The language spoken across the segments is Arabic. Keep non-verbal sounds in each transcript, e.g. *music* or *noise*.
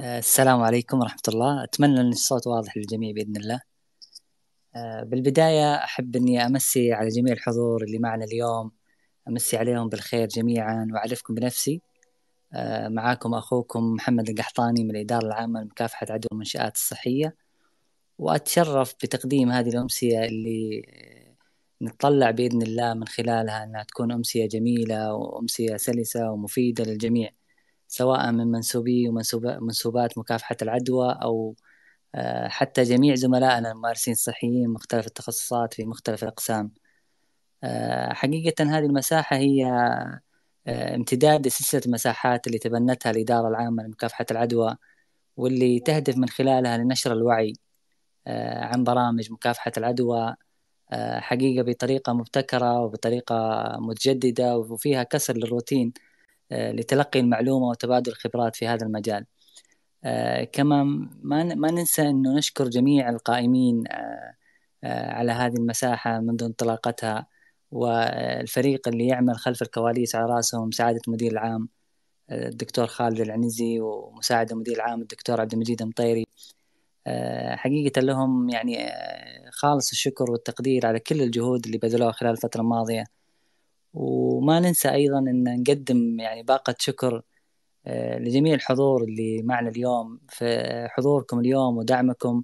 آه، السلام عليكم ورحمة الله أتمنى أن الصوت واضح للجميع بإذن الله آه، بالبداية أحب أني أمسي على جميع الحضور اللي معنا اليوم أمسي عليهم بالخير جميعا وأعرفكم بنفسي آه، معاكم أخوكم محمد القحطاني من الإدارة العامة لمكافحة عدوى المنشآت الصحية وأتشرف بتقديم هذه الأمسية اللي نتطلع بإذن الله من خلالها أنها تكون أمسية جميلة وأمسية سلسة ومفيدة للجميع سواء من منسوبي ومنسوبات مكافحة العدوى أو آه، حتى جميع زملائنا الممارسين الصحيين مختلف التخصصات في مختلف الأقسام آه، حقيقة هذه المساحة هي آه، امتداد لسلسلة المساحات اللي تبنتها الإدارة العامة لمكافحة العدوى واللي تهدف من خلالها لنشر الوعي عن برامج مكافحة العدوى حقيقة بطريقة مبتكرة وبطريقة متجددة وفيها كسر للروتين آه، لتلقي المعلومة وتبادل الخبرات في هذا المجال آه، كما ما ننسى أنه نشكر جميع القائمين آه، على هذه المساحة منذ انطلاقتها والفريق اللي يعمل خلف الكواليس على راسهم سعادة المدير العام الدكتور خالد العنزي ومساعد المدير العام الدكتور عبد المجيد مطيري حقيقة لهم يعني خالص الشكر والتقدير على كل الجهود اللي بذلوها خلال الفترة الماضية وما ننسى أيضا أن نقدم يعني باقة شكر آه، لجميع الحضور اللي معنا اليوم فحضوركم اليوم ودعمكم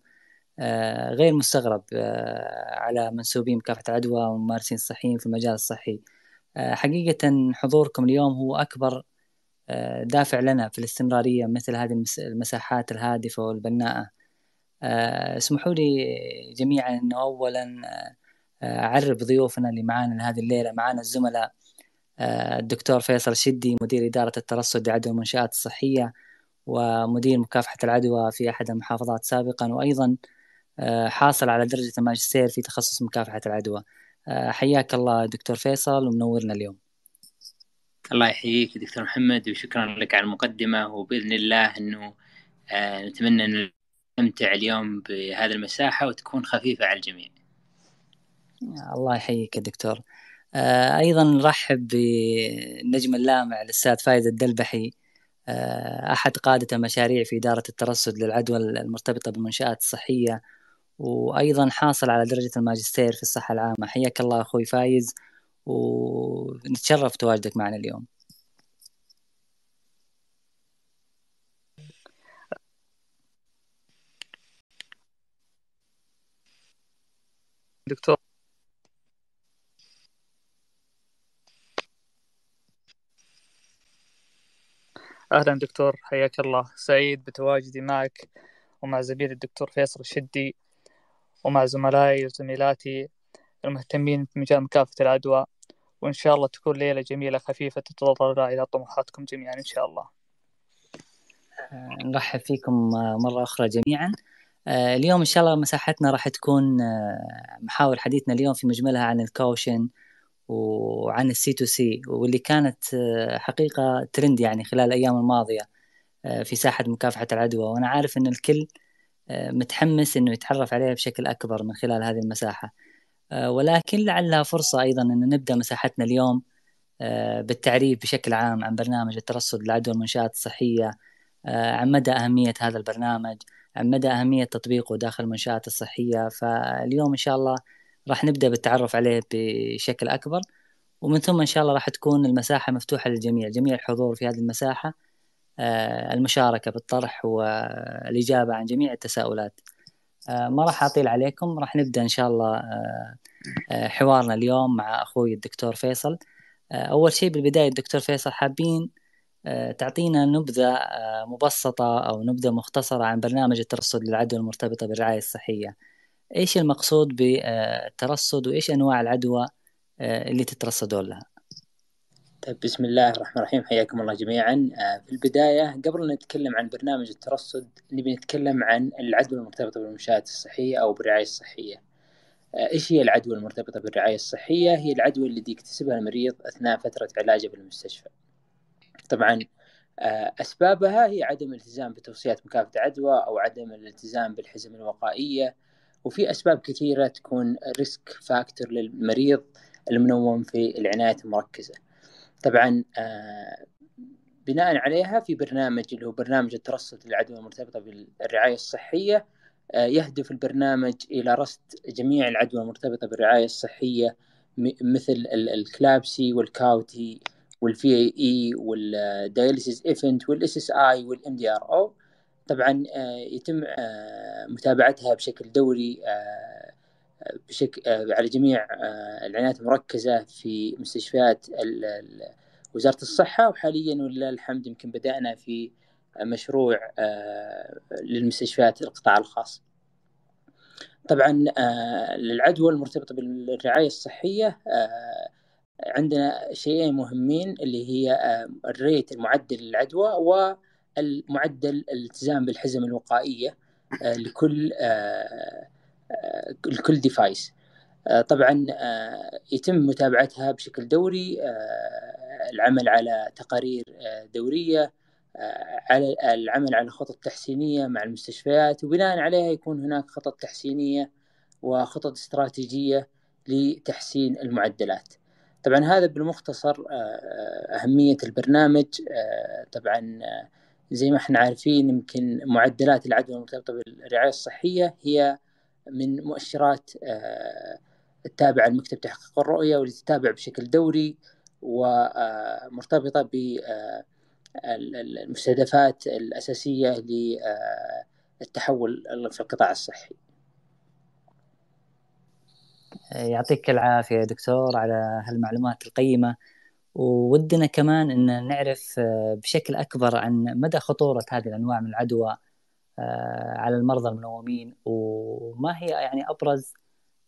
آه، غير مستغرب آه، على منسوبين مكافحة العدوى وممارسين الصحيين في المجال الصحي حقيقة حضوركم اليوم هو أكبر دافع لنا في الاستمرارية مثل هذه المساحات الهادفة والبناءة اسمحوا لي جميعا أنه أولا اعرف آه، ضيوفنا اللي معانا هذه الليله معانا الزملاء آه، الدكتور فيصل شدي مدير اداره الترصد لعدوى المنشات الصحيه ومدير مكافحه العدوى في احد المحافظات سابقا وايضا آه، حاصل على درجه الماجستير في تخصص مكافحه العدوى حياك الله دكتور فيصل ومنورنا اليوم الله يحييك دكتور محمد وشكرا لك على المقدمه وباذن الله انه نتمنى ان نستمتع اليوم بهذه المساحه وتكون خفيفه على الجميع الله يحييك يا دكتور آه، ايضا نرحب بالنجم اللامع الاستاذ فايز الدلبحي آه، احد قاده المشاريع في اداره الترصد للعدوى المرتبطه بالمنشات الصحيه وايضا حاصل على درجه الماجستير في الصحه العامه حياك الله اخوي فايز ونتشرف تواجدك معنا اليوم دكتور أهلا دكتور حياك الله سعيد بتواجدي معك ومع زميلي الدكتور فيصل الشدي ومع زملائي وزميلاتي المهتمين بمجال مكافحة العدوى وإن شاء الله تكون ليلة جميلة خفيفة تتطلع إلى طموحاتكم جميعا إن شاء الله آه، نرحب فيكم آه، مرة أخرى جميعا آه، اليوم إن شاء الله مساحتنا راح تكون محاور حديثنا اليوم في مجملها عن الكوشن وعن السي تو سي واللي كانت آه، حقيقة ترند يعني خلال الأيام الماضية آه، في ساحة مكافحة العدوى وأنا عارف أن الكل آه، متحمس أنه يتعرف عليها بشكل أكبر من خلال هذه المساحة ولكن لعلها فرصة أيضا أن نبدأ مساحتنا اليوم بالتعريف بشكل عام عن برنامج الترصد للعدوى المنشآت الصحية عن مدى أهمية هذا البرنامج عن مدى أهمية تطبيقه داخل المنشآت الصحية فاليوم إن شاء الله راح نبدأ بالتعرف عليه بشكل أكبر ومن ثم إن شاء الله راح تكون المساحة مفتوحة للجميع جميع الحضور في هذه المساحة آه، المشاركة بالطرح والإجابة عن جميع التساؤلات آه، ما راح أطيل عليكم راح نبدأ إن شاء الله آه، حوارنا اليوم مع أخوي الدكتور فيصل أول شيء بالبداية الدكتور فيصل حابين تعطينا نبذة مبسطة أو نبذة مختصرة عن برنامج الترصد للعدوى المرتبطة بالرعاية الصحية ايش المقصود بالترصد وايش انواع العدوى آه، اللي تترصدون لها طيب بسم الله الرحمن الرحيم حياكم الله جميعا آه، في البداية قبل أن نتكلم عن برنامج الترصد نبي نتكلم عن العدوى المرتبطة بالمنشآت الصحية أو بالرعاية الصحية آه، إيش هي العدوى المرتبطة بالرعاية الصحية؟ هي العدوى اللي يكتسبها المريض أثناء فترة علاجه بالمستشفى طبعا أسبابها هي عدم الالتزام بتوصيات مكافحة العدوى أو عدم الالتزام بالحزم الوقائية وفي اسباب كثيره تكون ريسك فاكتور للمريض المنوم في العنايه المركزه. طبعا آه، بناء عليها في برنامج اللي هو برنامج الترصد للعدوى المرتبطه بالرعايه الصحيه آه، يهدف البرنامج الى رصد جميع العدوى المرتبطه بالرعايه الصحيه مثل الكلابسي والكاوتي والفي اي اي والدايليسيس ايفنت والاس اس اي والام دي ار او طبعا آه، يتم آه، متابعتها بشكل دوري آه، بشكل على جميع العنايات المركزة في مستشفيات وزارة الصحة وحاليا ولله الحمد يمكن بدأنا في مشروع للمستشفيات القطاع الخاص طبعا العدوى المرتبطة بالرعاية الصحية عندنا شيئين مهمين اللي هي الريت المعدل للعدوى المعدل الالتزام بالحزم الوقائيه آه، لكل آه، آه، لكل ديفايس طبعا يتم متابعتها بشكل دوري العمل على تقارير دوريه على العمل على خطط تحسينيه مع المستشفيات وبناء عليها يكون هناك خطط تحسينيه وخطط استراتيجيه لتحسين المعدلات طبعا هذا بالمختصر اهميه البرنامج طبعا زي ما احنا عارفين يمكن معدلات العدوى المرتبطة بالرعاية الصحية هي من مؤشرات آه، التابعة لمكتب تحقيق الرؤية واللي تتابع بشكل دوري ومرتبطة آه، بالمستهدفات آه، الأساسية للتحول في القطاع الصحي يعطيك العافية دكتور على هالمعلومات القيمة وودنا كمان ان نعرف آه، بشكل اكبر عن مدى خطوره هذه الانواع من العدوى آه، على المرضى المنومين وما هي يعني ابرز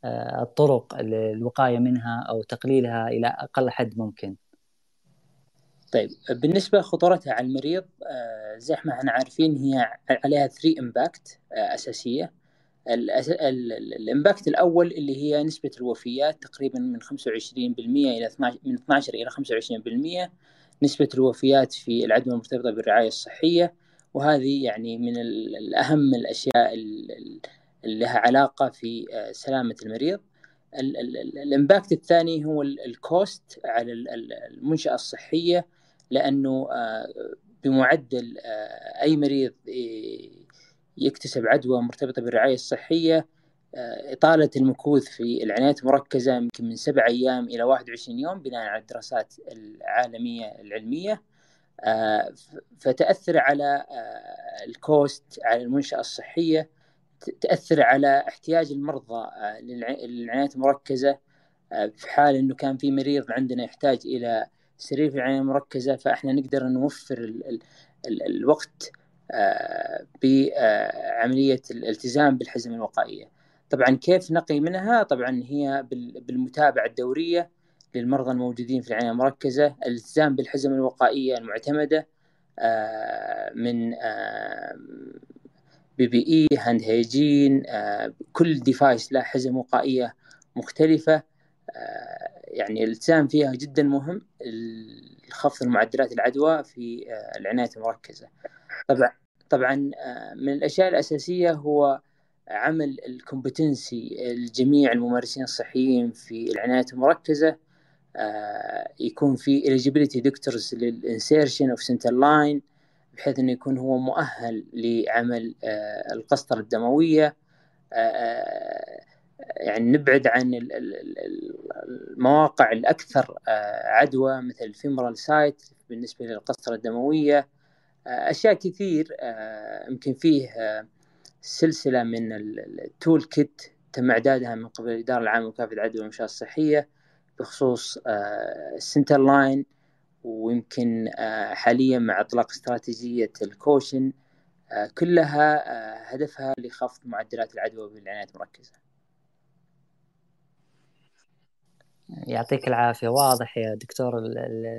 آه، الطرق للوقايه منها او تقليلها الى اقل حد ممكن. طيب بالنسبه خطورتها على المريض زي ما احنا عارفين هي عليها 3 امباكت اساسيه الامباكت الاول اللي هي نسبه الوفيات تقريبا من 25% الى 12 من 12 الى 25% نسبه الوفيات في العدوى المرتبطه بالرعايه الصحيه وهذه يعني من الاهم الاشياء اللي لها علاقه في آه، سلامه المريض الامباكت الثاني هو الكوست على المنشاه الصحيه لانه آه، بمعدل آه، اي مريض يكتسب عدوى مرتبطة بالرعاية الصحية آه، إطالة المكوث في العنايات المركزة يمكن من سبع أيام إلى 21 يوم بناء على الدراسات العالمية العلمية آه، فتأثر على آه، الكوست على المنشأة الصحية تأثر على احتياج المرضى للعنايات المركزة في حال أنه كان في مريض عندنا يحتاج إلى سرير في العناية المركزة فإحنا نقدر نوفر ال ال ال الوقت بعمليه الالتزام بالحزم الوقائيه. طبعا كيف نقي منها؟ طبعا هي بالمتابعه الدوريه للمرضى الموجودين في العنايه المركزه، الالتزام بالحزم الوقائيه المعتمده آه، من آه، بي بي اي هاند هيجين آه، كل ديفايس له حزم وقائيه مختلفه يعني الالتزام فيها جدا مهم لخفض المعدلات العدوى في العنايه المركزه. طبعا طبعا آه، من الاشياء الاساسيه هو عمل الكومبتنسي لجميع الممارسين الصحيين في العنايه المركزه آه، يكون في eligibility دكتورز للانسيرشن اوف سنتر لاين بحيث انه يكون هو مؤهل لعمل آه، القسطره الدمويه يعني نبعد عن المواقع الاكثر عدوى مثل الفيمرال سايت بالنسبه للقسطره الدمويه آه، اشياء كثير آه، يمكن فيه آه، سلسله من التول كيت تم اعدادها من قبل الاداره العامه لمكافحه العدوى والمنشات الصحيه بخصوص السنتر لاين ويمكن حاليا مع اطلاق استراتيجيه الكوشن كلها هدفها لخفض معدلات العدوى بالعنايه المركزه. يعطيك العافيه واضح يا دكتور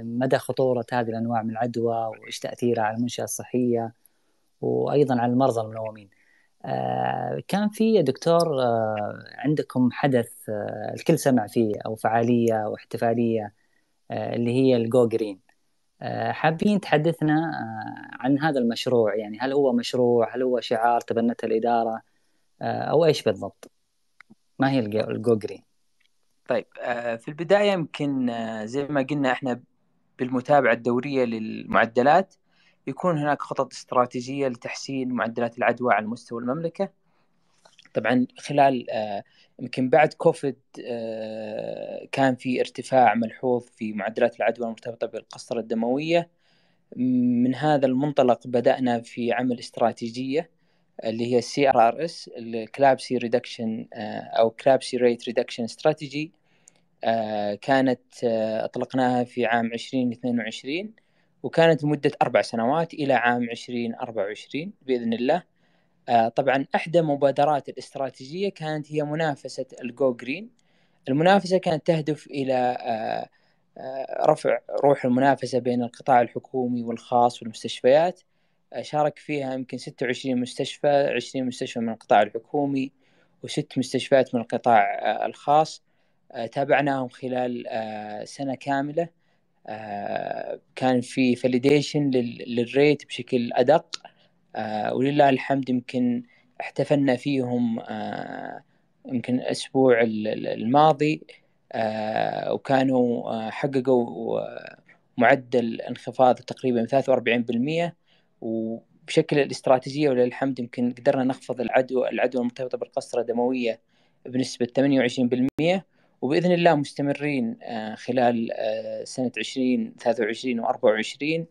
مدى خطوره هذه الانواع من العدوى وايش تاثيرها على المنشاه الصحيه وايضا على المرضى المنومين آه، كان في يا دكتور آه، عندكم حدث آه، الكل سمع فيه او فعاليه واحتفاليه اللي هي الجو جرين حابين تحدثنا عن هذا المشروع يعني هل هو مشروع هل هو شعار تبنته الاداره او ايش بالضبط ما هي الجو جرين طيب آه، في البدايه يمكن آه، زي ما قلنا احنا بالمتابعه الدوريه للمعدلات يكون هناك خطط استراتيجيه لتحسين معدلات العدوى على مستوى المملكه طبعا خلال آه، يمكن بعد كوفيد كان في ارتفاع ملحوظ في معدلات العدوى المرتبطه بالقسطره الدمويه من هذا المنطلق بدانا في عمل استراتيجيه اللي هي السي ار ار اس الكلابسي ريدكشن او كلابسي ريت ريدكشن استراتيجي كانت آه، اطلقناها في عام 2022 وكانت مدة أربع سنوات إلى عام 2024 بإذن الله آه، طبعا أحدى مبادرات الاستراتيجية كانت هي منافسة الجو جرين المنافسة كانت تهدف إلى آه، رفع روح المنافسة بين القطاع الحكومي والخاص والمستشفيات شارك فيها يمكن 26 مستشفى 20 مستشفى من القطاع الحكومي وست مستشفيات من القطاع آه، الخاص آه، تابعناهم خلال آه، سنة كاملة كان في فاليديشن للريت بشكل أدق ولله الحمد يمكن احتفلنا فيهم يمكن الأسبوع الماضي وكانوا حققوا معدل انخفاض تقريبا 43% وبشكل الاستراتيجيه وللحمد يمكن قدرنا نخفض العدوى العدوى المرتبطه بالقسطره الدموية بنسبة 28% وبإذن الله مستمرين آه، خلال آه، سنة 2023 و24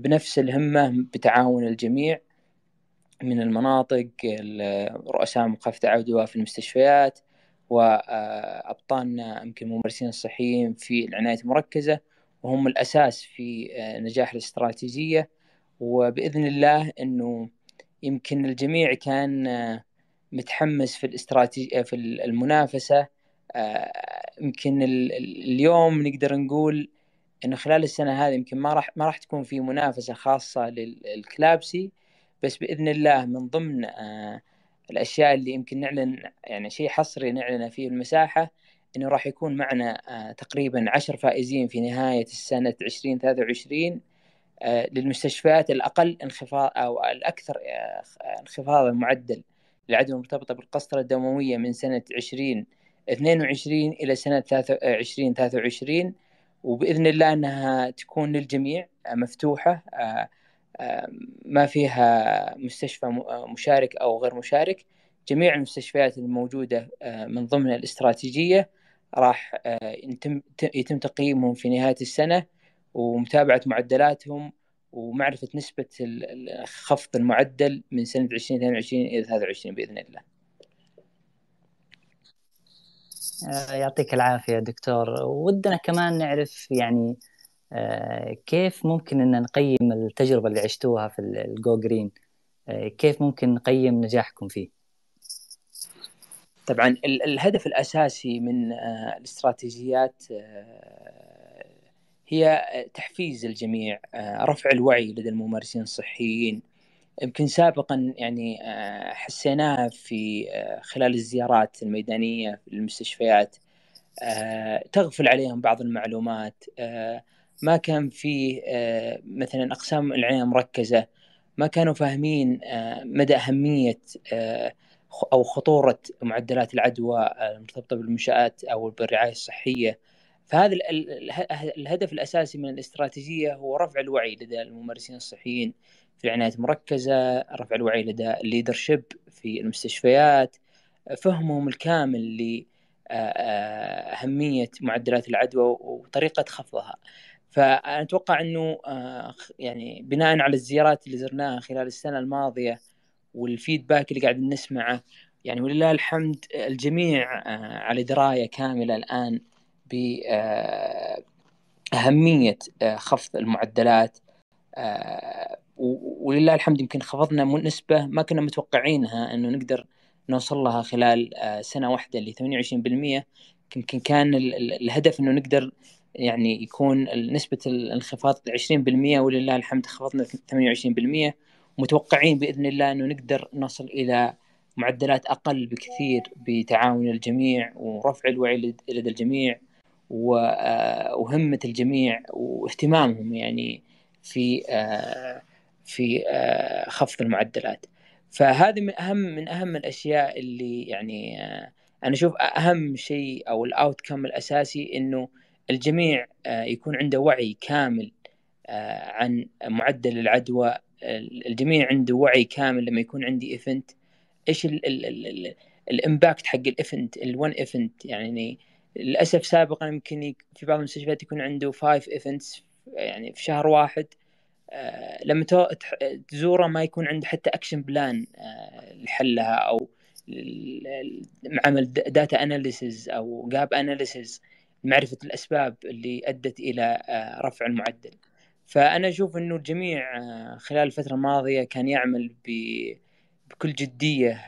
بنفس الهمة بتعاون الجميع من المناطق رؤساء مكافحة عدوى في المستشفيات وأبطالنا آه، يمكن الممارسين الصحيين في العناية المركزة وهم الأساس في نجاح الاستراتيجية وباذن الله انه يمكن الجميع كان آه، متحمس في الاستراتيجيه آه، في المنافسه آه، يمكن اليوم نقدر نقول انه خلال السنه هذه يمكن ما راح ما راح تكون في منافسه خاصه للكلابسي بس باذن الله من ضمن الاشياء اللي يمكن نعلن يعني شيء حصري نعلنه في المساحه انه راح يكون معنا تقريبا عشر فائزين في نهايه السنه 2023 آه، للمستشفيات الاقل انخفاض او الاكثر آه، انخفاضا معدل للعدوى المرتبطه بالقسطره الدمويه من سنه 2022 الى سنه 2023 آه، وباذن الله انها تكون للجميع مفتوحه ما فيها مستشفى مشارك او غير مشارك جميع المستشفيات الموجوده من ضمن الاستراتيجيه راح يتم تقييمهم في نهايه السنه ومتابعه معدلاتهم ومعرفه نسبه خفض المعدل من سنه 2022 الى 23 باذن الله. آه، يعطيك العافيه دكتور ودنا كمان نعرف يعني آه، كيف ممكن ان نقيم التجربه اللي عشتوها في الجو جرين آه، كيف ممكن نقيم نجاحكم فيه طبعا الهدف الاساسي من الاستراتيجيات هي تحفيز الجميع آه، رفع الوعي لدى الممارسين الصحيين يمكن سابقا يعني آه، حسيناها في آه، خلال الزيارات الميدانيه في المستشفيات تغفل عليهم بعض المعلومات ما كان في مثلا اقسام العنايه مركزه ما كانوا فاهمين مدى اهميه او خطوره معدلات العدوى المرتبطه بالمنشات او بالرعايه الصحيه فهذا الهدف الاساسي من الاستراتيجيه هو رفع الوعي لدى الممارسين الصحيين في العنايه المركزه، رفع الوعي لدى الليدرشيب في المستشفيات، فهمهم الكامل لأهمية معدلات العدوى وطريقة خفضها فأنا أتوقع أنه يعني بناء على الزيارات اللي زرناها خلال السنة الماضية والفيدباك اللي قاعد نسمعه يعني ولله الحمد الجميع على دراية كاملة الآن بأهمية آه، آه، خفض المعدلات آه، ولله الحمد يمكن خفضنا نسبة ما كنا متوقعينها أنه نقدر نوصل لها خلال سنة واحدة ل 28% يمكن كان الهدف أنه نقدر يعني يكون نسبة الانخفاض 20% ولله الحمد خفضنا 28% متوقعين بإذن الله أنه نقدر نصل إلى معدلات أقل بكثير بتعاون الجميع ورفع الوعي لدى الجميع وهمة الجميع واهتمامهم يعني في آه، في آه، خفض المعدلات فهذه من أهم من أهم الأشياء اللي يعني آه، أنا أشوف أهم شيء أو الأوت كم الأساسي إنه الجميع يكون عنده وعي كامل عن معدل العدوى الجميع عنده وعي كامل لما يكون عندي ايفنت ايش الامباكت حق الايفنت الون ايفنت يعني للاسف سابقا يمكن في بعض المستشفيات يكون عنده فايف ايفنتس يعني في شهر واحد آه، لما تزوره ما يكون عنده حتى اكشن آه، بلان لحلها او عمل داتا اناليسز او جاب اناليسز معرفه الاسباب اللي ادت الى آه، رفع المعدل فانا اشوف انه الجميع خلال الفتره الماضيه كان يعمل بكل جديه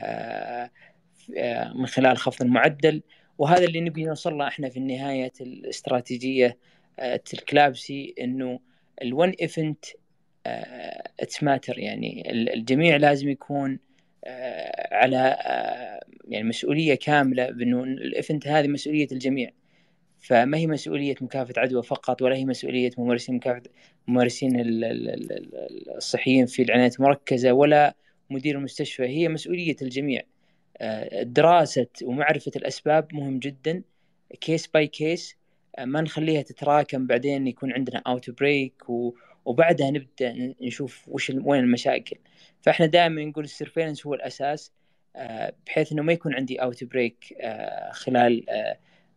من خلال خفض المعدل وهذا اللي نبي نوصل له احنا في النهايه الاستراتيجيه آه، الكلابسي انه الون ايفنت اتس ماتر يعني الجميع لازم يكون آه، على آه، يعني مسؤوليه كامله بانه الايفنت هذه مسؤوليه الجميع فما هي مسؤوليه مكافحة عدوى فقط ولا هي مسؤوليه ممارسين مكافحة ممارسين الصحيين في العنايه المركزه ولا مدير المستشفى هي مسؤوليه الجميع آه، دراسه ومعرفه الاسباب مهم جدا كيس باي كيس ما نخليها تتراكم بعدين يكون عندنا اوت بريك وبعدها نبدا نشوف وش وين المشاكل فاحنا دائما نقول السيرفيلنس هو الاساس آه، بحيث انه ما يكون عندي اوت آه، بريك خلال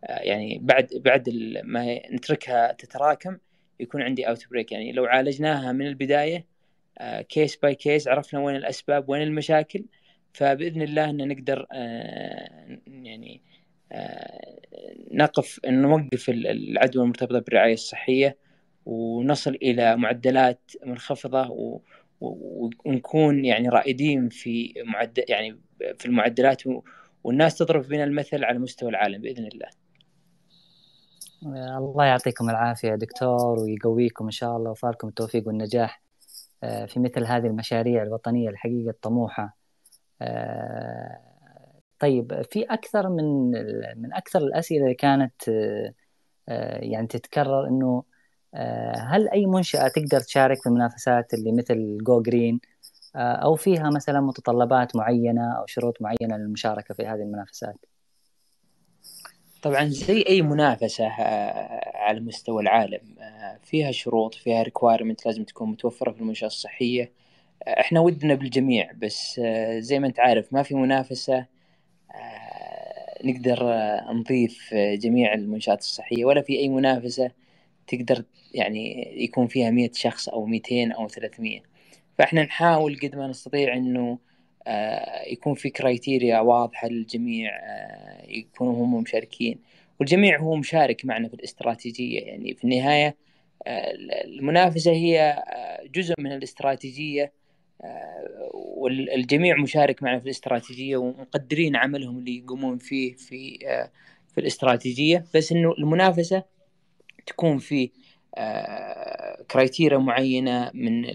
يعني بعد بعد ما نتركها تتراكم يكون عندي اوت بريك يعني لو عالجناها من البدايه كيس باي كيس عرفنا وين الاسباب وين المشاكل فباذن الله ان نقدر آه، يعني آه، نقف نوقف العدوى المرتبطه بالرعايه الصحيه ونصل الى معدلات منخفضه ونكون يعني رائدين في معدل يعني في المعدلات والناس تضرب بنا المثل على مستوى العالم باذن الله. آه، الله يعطيكم العافيه دكتور ويقويكم ان شاء الله وفالكم التوفيق والنجاح في مثل هذه المشاريع الوطنيه الحقيقه الطموحه آه، طيب في اكثر من من اكثر الاسئله اللي كانت آه، آه، يعني تتكرر انه هل اي منشاه تقدر تشارك في المنافسات اللي مثل جو جرين او فيها مثلا متطلبات معينه او شروط معينه للمشاركه في هذه المنافسات؟ طبعا زي اي منافسه على مستوى العالم فيها شروط فيها ريكوايرمنت لازم تكون متوفره في المنشاه الصحيه احنا ودنا بالجميع بس آه، زي ما انت عارف ما في منافسه آه، نقدر آه، نضيف جميع المنشات الصحيه ولا في اي منافسه تقدر يعني يكون فيها مية شخص او 200 او 300 فاحنا نحاول قد ما نستطيع انه يكون في كرايتيريا واضحه للجميع يكونوا هم مشاركين والجميع هو مشارك معنا في الاستراتيجيه يعني في النهايه المنافسه هي جزء من الاستراتيجيه والجميع مشارك معنا في الاستراتيجيه ومقدرين عملهم اللي يقومون فيه في في الاستراتيجيه بس انه المنافسه تكون في كرايتيريا معينه من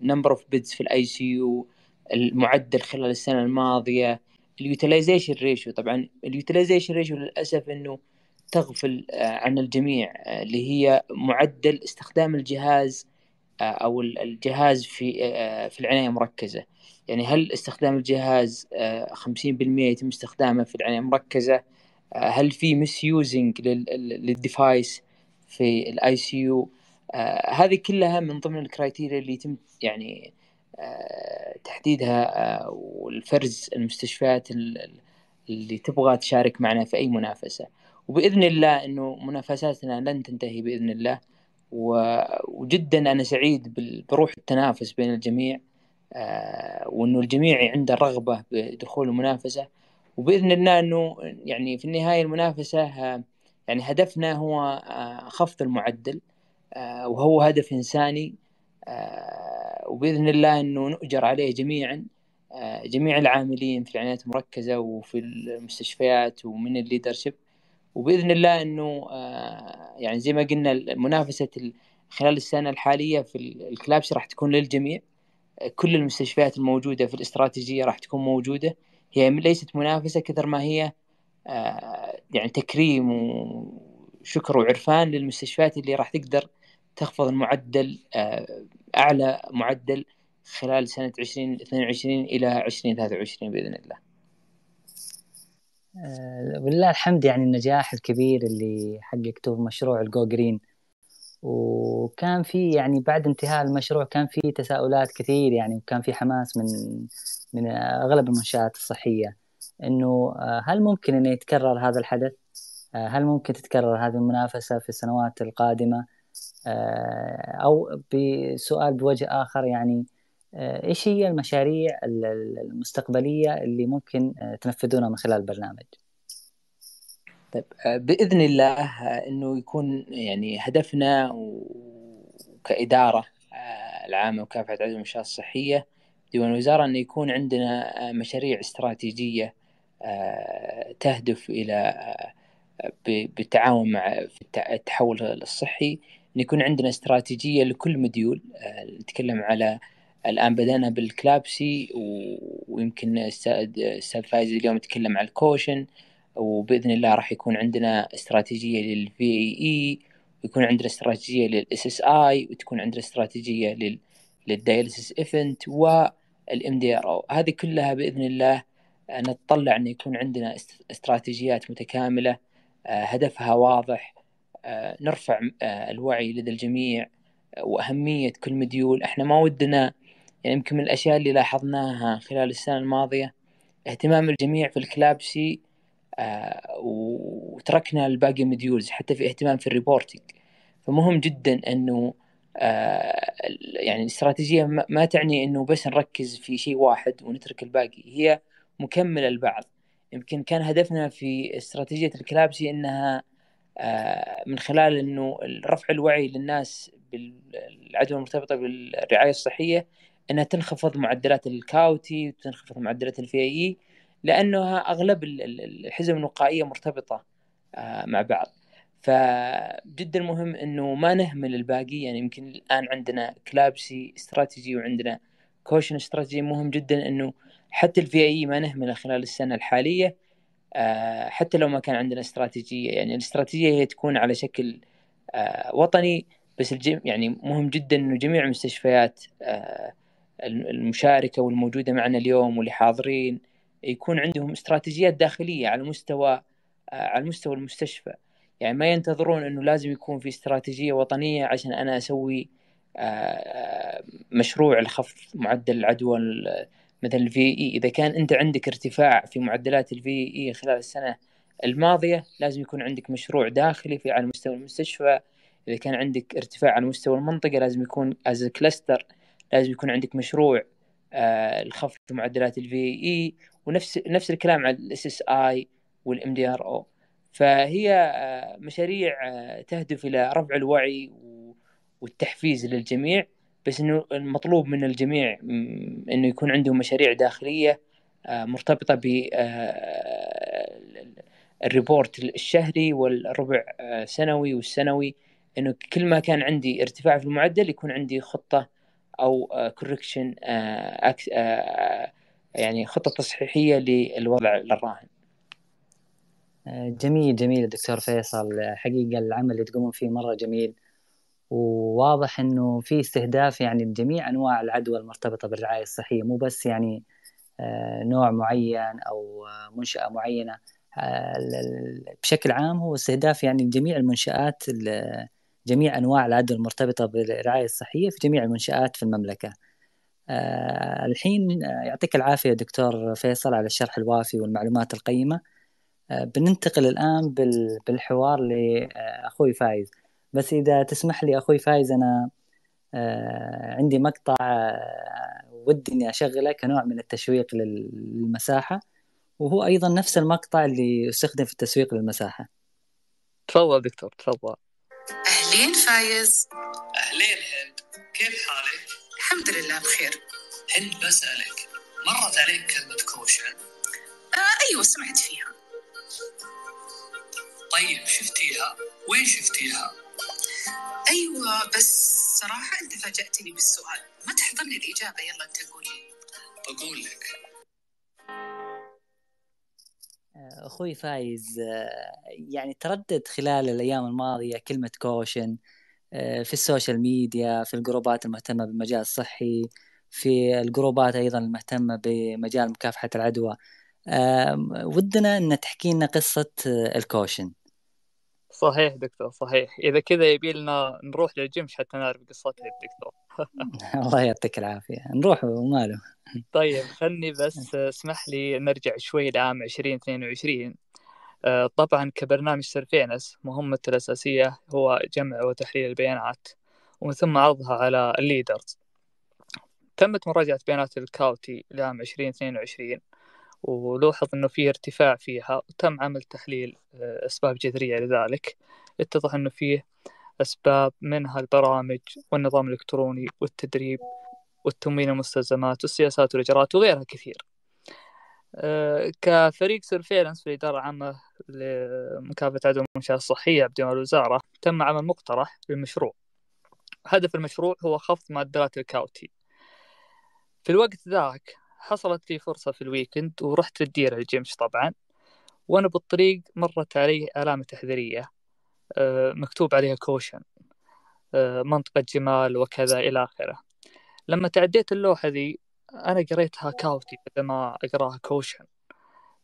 النمبر اوف بيدز في الاي سي يو المعدل خلال السنه الماضيه اليوتيلايزيشن ريشيو طبعا اليوتيلايزيشن ريشيو للاسف انه تغفل عن الجميع اللي هي معدل استخدام الجهاز آه، او الجهاز في آه، في العنايه المركزه يعني هل استخدام الجهاز 50% آه، يتم استخدامه في العنايه المركزه هل في مس يوزنج للديفايس في الاي سي يو هذه كلها من ضمن الكرايتيريا اللي يتم يعني تحديدها والفرز المستشفيات اللي تبغى تشارك معنا في اي منافسه وباذن الله انه منافساتنا لن تنتهي باذن الله وجدا انا سعيد بروح التنافس بين الجميع آه، وانه الجميع عنده رغبه بدخول المنافسه وباذن الله انه يعني في النهايه المنافسه آه، يعني هدفنا هو آه، خفض المعدل وهو هدف انساني وباذن الله انه نؤجر عليه جميعا جميع العاملين في العنايات المركزه وفي المستشفيات ومن الليدرشيب وباذن الله انه آه، يعني زي ما قلنا منافسه خلال السنه الحاليه في الكلابس راح تكون للجميع كل المستشفيات الموجوده في الاستراتيجيه راح تكون موجوده هي ليست منافسه كثر ما هي آه، يعني تكريم وشكر وعرفان للمستشفيات اللي راح تقدر تخفض المعدل آه، اعلى معدل خلال سنه 2022 الى 2023 باذن الله. آه، ولله الحمد يعني النجاح الكبير اللي حققته في مشروع الجو جرين وكان في يعني بعد انتهاء المشروع كان في تساؤلات كثير يعني وكان في حماس من من اغلب المنشات الصحيه انه آه، هل ممكن انه يتكرر هذا الحدث؟ آه، هل ممكن تتكرر هذه المنافسه في السنوات القادمه؟ او بسؤال بوجه اخر يعني آه، ايش هي المشاريع المستقبليه اللي ممكن آه، تنفذونها من خلال البرنامج؟ طيب آه، باذن الله انه يكون يعني هدفنا كاداره العامه وكافه عدد المشاريع الصحيه ديوان الوزاره انه يكون عندنا مشاريع استراتيجيه تهدف الى بالتعاون مع التحول الصحي ان يكون عندنا استراتيجيه لكل مديول نتكلم على الان بدأنا بالكلابسي ويمكن استاذ فايز اليوم يتكلم عن الكوشن وباذن الله راح يكون عندنا استراتيجيه للفي اي اي ويكون عندنا استراتيجيه للاس اس اي وتكون عندنا استراتيجيه لل للدايلسيس ايفنت والام دي ار او هذه كلها باذن الله آه، نتطلع ان يكون عندنا استراتيجيات متكامله آه، هدفها واضح آه، نرفع الوعي لدى الجميع واهميه كل مديول احنا ما ودنا يعني يمكن من الأشياء اللي لاحظناها خلال السنة الماضية اهتمام الجميع في الكلابسي آه وتركنا الباقي مديولز حتى في اهتمام في الريبورتنج فمهم جدا أنه آه يعني الاستراتيجية ما تعني أنه بس نركز في شيء واحد ونترك الباقي هي مكملة لبعض يمكن كان هدفنا في استراتيجية الكلابسي أنها آه، من خلال أنه رفع الوعي للناس بالعدوى المرتبطة بالرعاية الصحية انها تنخفض معدلات الكاوتي وتنخفض معدلات الفي اي e، لانها اغلب الحزم الوقائيه مرتبطه آه، مع بعض فجدا مهم انه ما نهمل الباقي يعني يمكن الان عندنا كلابسي استراتيجي وعندنا كوشن استراتيجي مهم جدا انه حتى الفي اي e ما نهمله خلال السنه الحاليه آه، حتى لو ما كان عندنا استراتيجيه يعني الاستراتيجيه هي تكون على شكل آه، وطني بس يعني مهم جدا انه جميع المستشفيات آه المشاركة والموجودة معنا اليوم واللي حاضرين يكون عندهم استراتيجيات داخلية على مستوى آه، على مستوى المستشفى يعني ما ينتظرون انه لازم يكون في استراتيجية وطنية عشان انا اسوي آه، آه، مشروع لخفض معدل العدوى مثلا الفي اي e. اذا كان انت عندك ارتفاع في معدلات الفي اي e خلال السنة الماضية لازم يكون عندك مشروع داخلي في على مستوى المستشفى إذا كان عندك ارتفاع على مستوى المنطقة لازم يكون از كلاستر لازم يكون عندك مشروع آه، لخفض معدلات الفي اي e ونفس نفس الكلام على الاس اس اي والام دي ار او فهي آه، مشاريع آه، تهدف الى رفع الوعي والتحفيز للجميع بس انه المطلوب من الجميع انه يكون عندهم مشاريع داخليه مرتبطه ب الريبورت الشهري والربع سنوي والسنوي انه كل ما كان عندي ارتفاع في المعدل يكون عندي خطه او آه، آه، كوركشن آه، يعني خطه تصحيحيه للوضع للراهن جميل جميل دكتور فيصل حقيقه العمل اللي تقومون فيه مره جميل وواضح انه في استهداف يعني لجميع انواع العدوى المرتبطه بالرعايه الصحيه مو بس يعني نوع معين او منشاه معينه بشكل عام هو استهداف يعني لجميع المنشات جميع انواع العدوى المرتبطه بالرعايه الصحيه في جميع المنشات في المملكه. آه، الحين آه، يعطيك العافيه دكتور فيصل على الشرح الوافي والمعلومات القيمه. آه، بننتقل الان بالحوار لاخوي فايز. بس اذا تسمح لي اخوي فايز انا عندي مقطع ودي اني اشغله كنوع من التشويق للمساحه وهو ايضا نفس المقطع اللي يستخدم في التسويق للمساحه. تفضل دكتور تفضل. أهلين فايز أهلين هند كيف حالك؟ الحمد لله بخير هند بسألك مرت عليك كلمة كوشن؟ آه أيوة سمعت فيها طيب شفتيها؟ وين شفتيها؟ أيوة بس صراحة أنت فاجأتني بالسؤال ما تحضرني الإجابة يلا أنت قولي بقول لك اخوي فايز آه، يعني تردد خلال الايام الماضيه كلمه كوشن آه، في السوشيال ميديا في الجروبات المهتمه بالمجال الصحي في الجروبات ايضا المهتمه بمجال مكافحه العدوى ودنا ان تحكي لنا قصه آه، الكوشن صحيح دكتور صحيح اذا كذا يبي لنا نروح للجيم حتى نعرف قصتها الدكتور *laughs* الله يعطيك العافيه نروح وماله طيب خلني بس اسمح لي نرجع شوي لعام 2022 آه، طبعا كبرنامج سرفينس مهمته الأساسية هو جمع وتحليل البيانات ومن ثم عرضها على الليدرز تمت مراجعة بيانات الكاوتي لعام 2022 ولوحظ أنه في ارتفاع فيها وتم عمل تحليل آه، أسباب جذرية لذلك اتضح أنه فيه أسباب منها البرامج والنظام الإلكتروني والتدريب والتموين المستلزمات والسياسات والإجراءات وغيرها كثير أه، كفريق سيرفيلنس في الإدارة العامة لمكافحة عدم المنشآت الصحية بدون الوزارة تم عمل مقترح للمشروع هدف المشروع هو خفض معدلات الكاوتي في الوقت ذاك حصلت لي فرصة في الويكند ورحت للديرة الجيمش طبعا وأنا بالطريق مرت علي علامة تحذيرية آه، مكتوب عليها كوشن آه، منطقة جمال وكذا إلى آخره لما تعديت اللوحة ذي أنا قريتها كاوتي بدل ما أقراها كوشن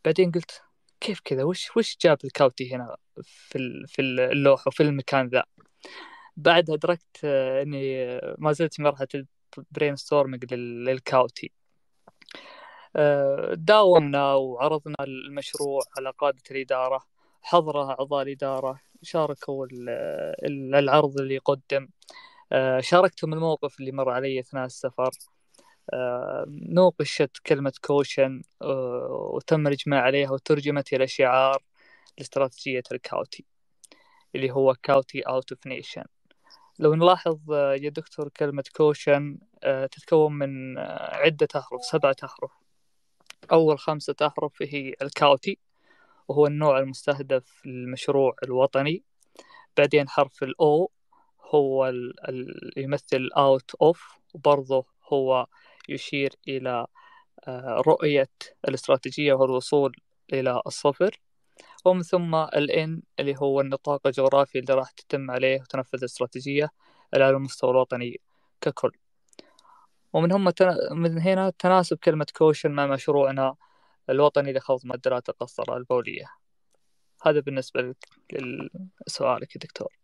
بعدين قلت كيف كذا وش وش جاب الكاوتي هنا في في اللوحة وفي المكان ذا بعد أدركت آه، إني ما زلت في مرحلة البرين ستورمينج للكاوتي داومنا وعرضنا المشروع على قادة الإدارة حضرها أعضاء الإدارة شاركوا العرض اللي قدم آه، شاركتهم الموقف اللي مر علي أثناء السفر آه، نوقشت كلمة كوشن آه، وتم الإجماع عليها وترجمت إلى شعار لاستراتيجية الكاوتي اللي هو كاوتي أوت أوف نيشن لو نلاحظ يا دكتور كلمة كوشن تتكون من عدة أحرف سبعة أحرف أول خمسة أحرف هي الكاوتي وهو النوع المستهدف للمشروع الوطني بعدين حرف الأو هو ال ال يمثل out of وبرضه هو يشير إلى آه، رؤية الاستراتيجية والوصول إلى الصفر ومن ثم الإن اللي هو النطاق الجغرافي اللي راح تتم عليه وتنفذ الاستراتيجية على المستوى الوطني ككل ومن هم من هنا تناسب كلمة كوشن مع مشروعنا الوطني لخوض معدلات القسطرة البولية هذا بالنسبة لسؤالك يا دكتور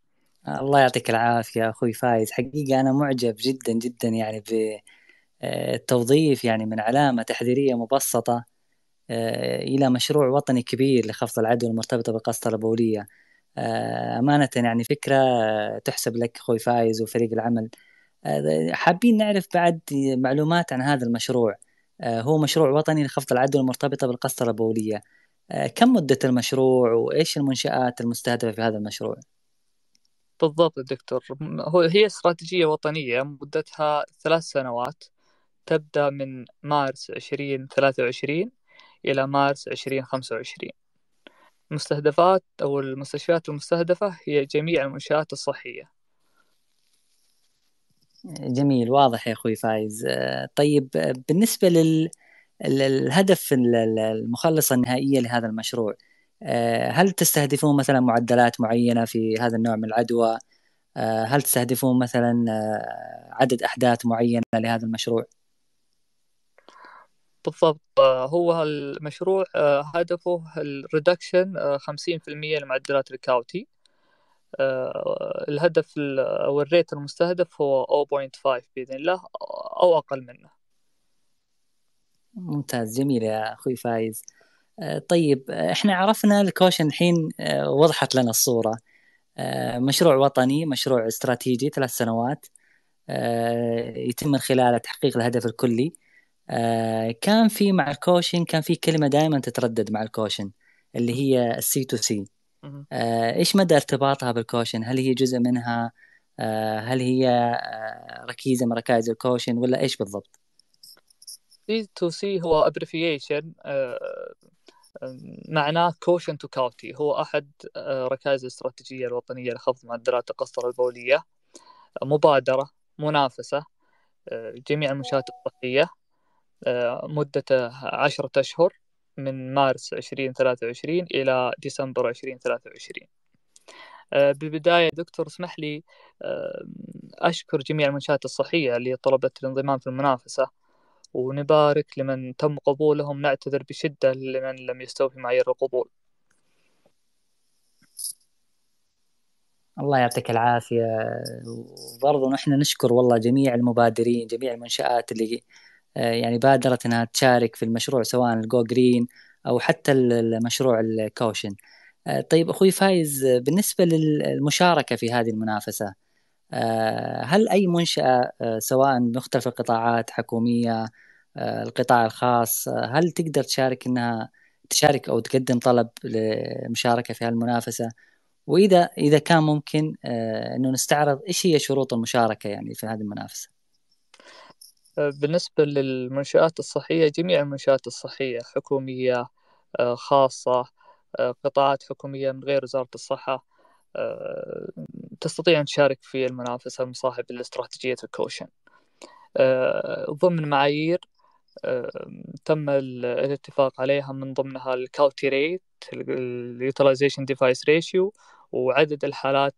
آه، الله يعطيك العافية أخوي فايز حقيقة أنا معجب جدا جدا يعني بالتوظيف آه، يعني من علامة تحذيرية مبسطة آه، إلى مشروع وطني كبير لخفض العدوى المرتبطة بالقسطرة البولية أمانة يعني فكرة تحسب لك أخوي فايز وفريق العمل حابين نعرف بعد معلومات عن هذا المشروع آه، هو مشروع وطني لخفض العدوى المرتبطة بالقسطرة البولية آه، كم مدة المشروع وإيش المنشآت المستهدفة في هذا المشروع؟ بالضبط دكتور هو هي استراتيجية وطنية مدتها ثلاث سنوات تبدأ من مارس 2023 إلى مارس 2025 المستهدفات أو المستشفيات المستهدفة هي جميع المنشآت الصحية جميل واضح يا اخوي فايز آه، طيب آه، بالنسبه لل الهدف المخلصه النهائيه لهذا المشروع آه، هل تستهدفون مثلا معدلات معينه في هذا النوع من العدوى هل تستهدفون مثلا عدد احداث معينه لهذا المشروع بالضبط هو المشروع هدفه الريدكشن 50% لمعدلات الكاوتي آه، الهدف أو الريت المستهدف هو 0.5 بإذن الله أو أقل منه ممتاز جميل يا أخوي فايز آه، طيب آه، احنا عرفنا الكوشن الحين وضحت لنا الصورة مشروع وطني مشروع استراتيجي ثلاث سنوات يتم من خلاله تحقيق الهدف الكلي كان في مع الكوشن كان في كلمة دائما تتردد مع الكوشن اللي هي السي تو سي آه، ايش مدى ارتباطها بالكوشن هل هي جزء منها آه، هل هي آه، ركيزه من ركائز الكوشن ولا ايش بالضبط سي تو سي هو ابريفيشن معناه كوشن تو كاوتي هو احد ركائز الاستراتيجيه الوطنيه لخفض معدلات القسطره البوليه مبادره منافسه جميع المنشات الصحيه مدته عشرة أشهر من مارس 2023 إلى ديسمبر 2023 آه، بالبداية دكتور اسمح لي آه، أشكر جميع المنشآت الصحية اللي طلبت الانضمام في المنافسة ونبارك لمن تم قبولهم نعتذر بشدة لمن لم يستوفي معايير القبول الله يعطيك العافية وبرضه نحن نشكر والله جميع المبادرين جميع المنشآت اللي آه، يعني بادرت انها تشارك في المشروع سواء الجو جرين او حتى المشروع الكوشن آه، طيب اخوي فايز آه، بالنسبه للمشاركه في هذه المنافسه هل اي منشاه سواء مختلف القطاعات حكوميه القطاع الخاص هل تقدر تشارك انها تشارك او تقدم طلب للمشاركه في هالمنافسه واذا اذا كان ممكن انه نستعرض ايش هي شروط المشاركه يعني في هذه المنافسه بالنسبة للمنشآت الصحية جميع المنشآت الصحية حكومية آه، خاصة آه، قطاعات حكومية من غير وزارة الصحة آه، تستطيع أن تشارك في المنافسة المصاحبة لاستراتيجية الكوشن ضمن معايير تم الاتفاق عليها من ضمنها الكالتي ريت اليوتيلايزيشن ديفايس ريشيو وعدد الحالات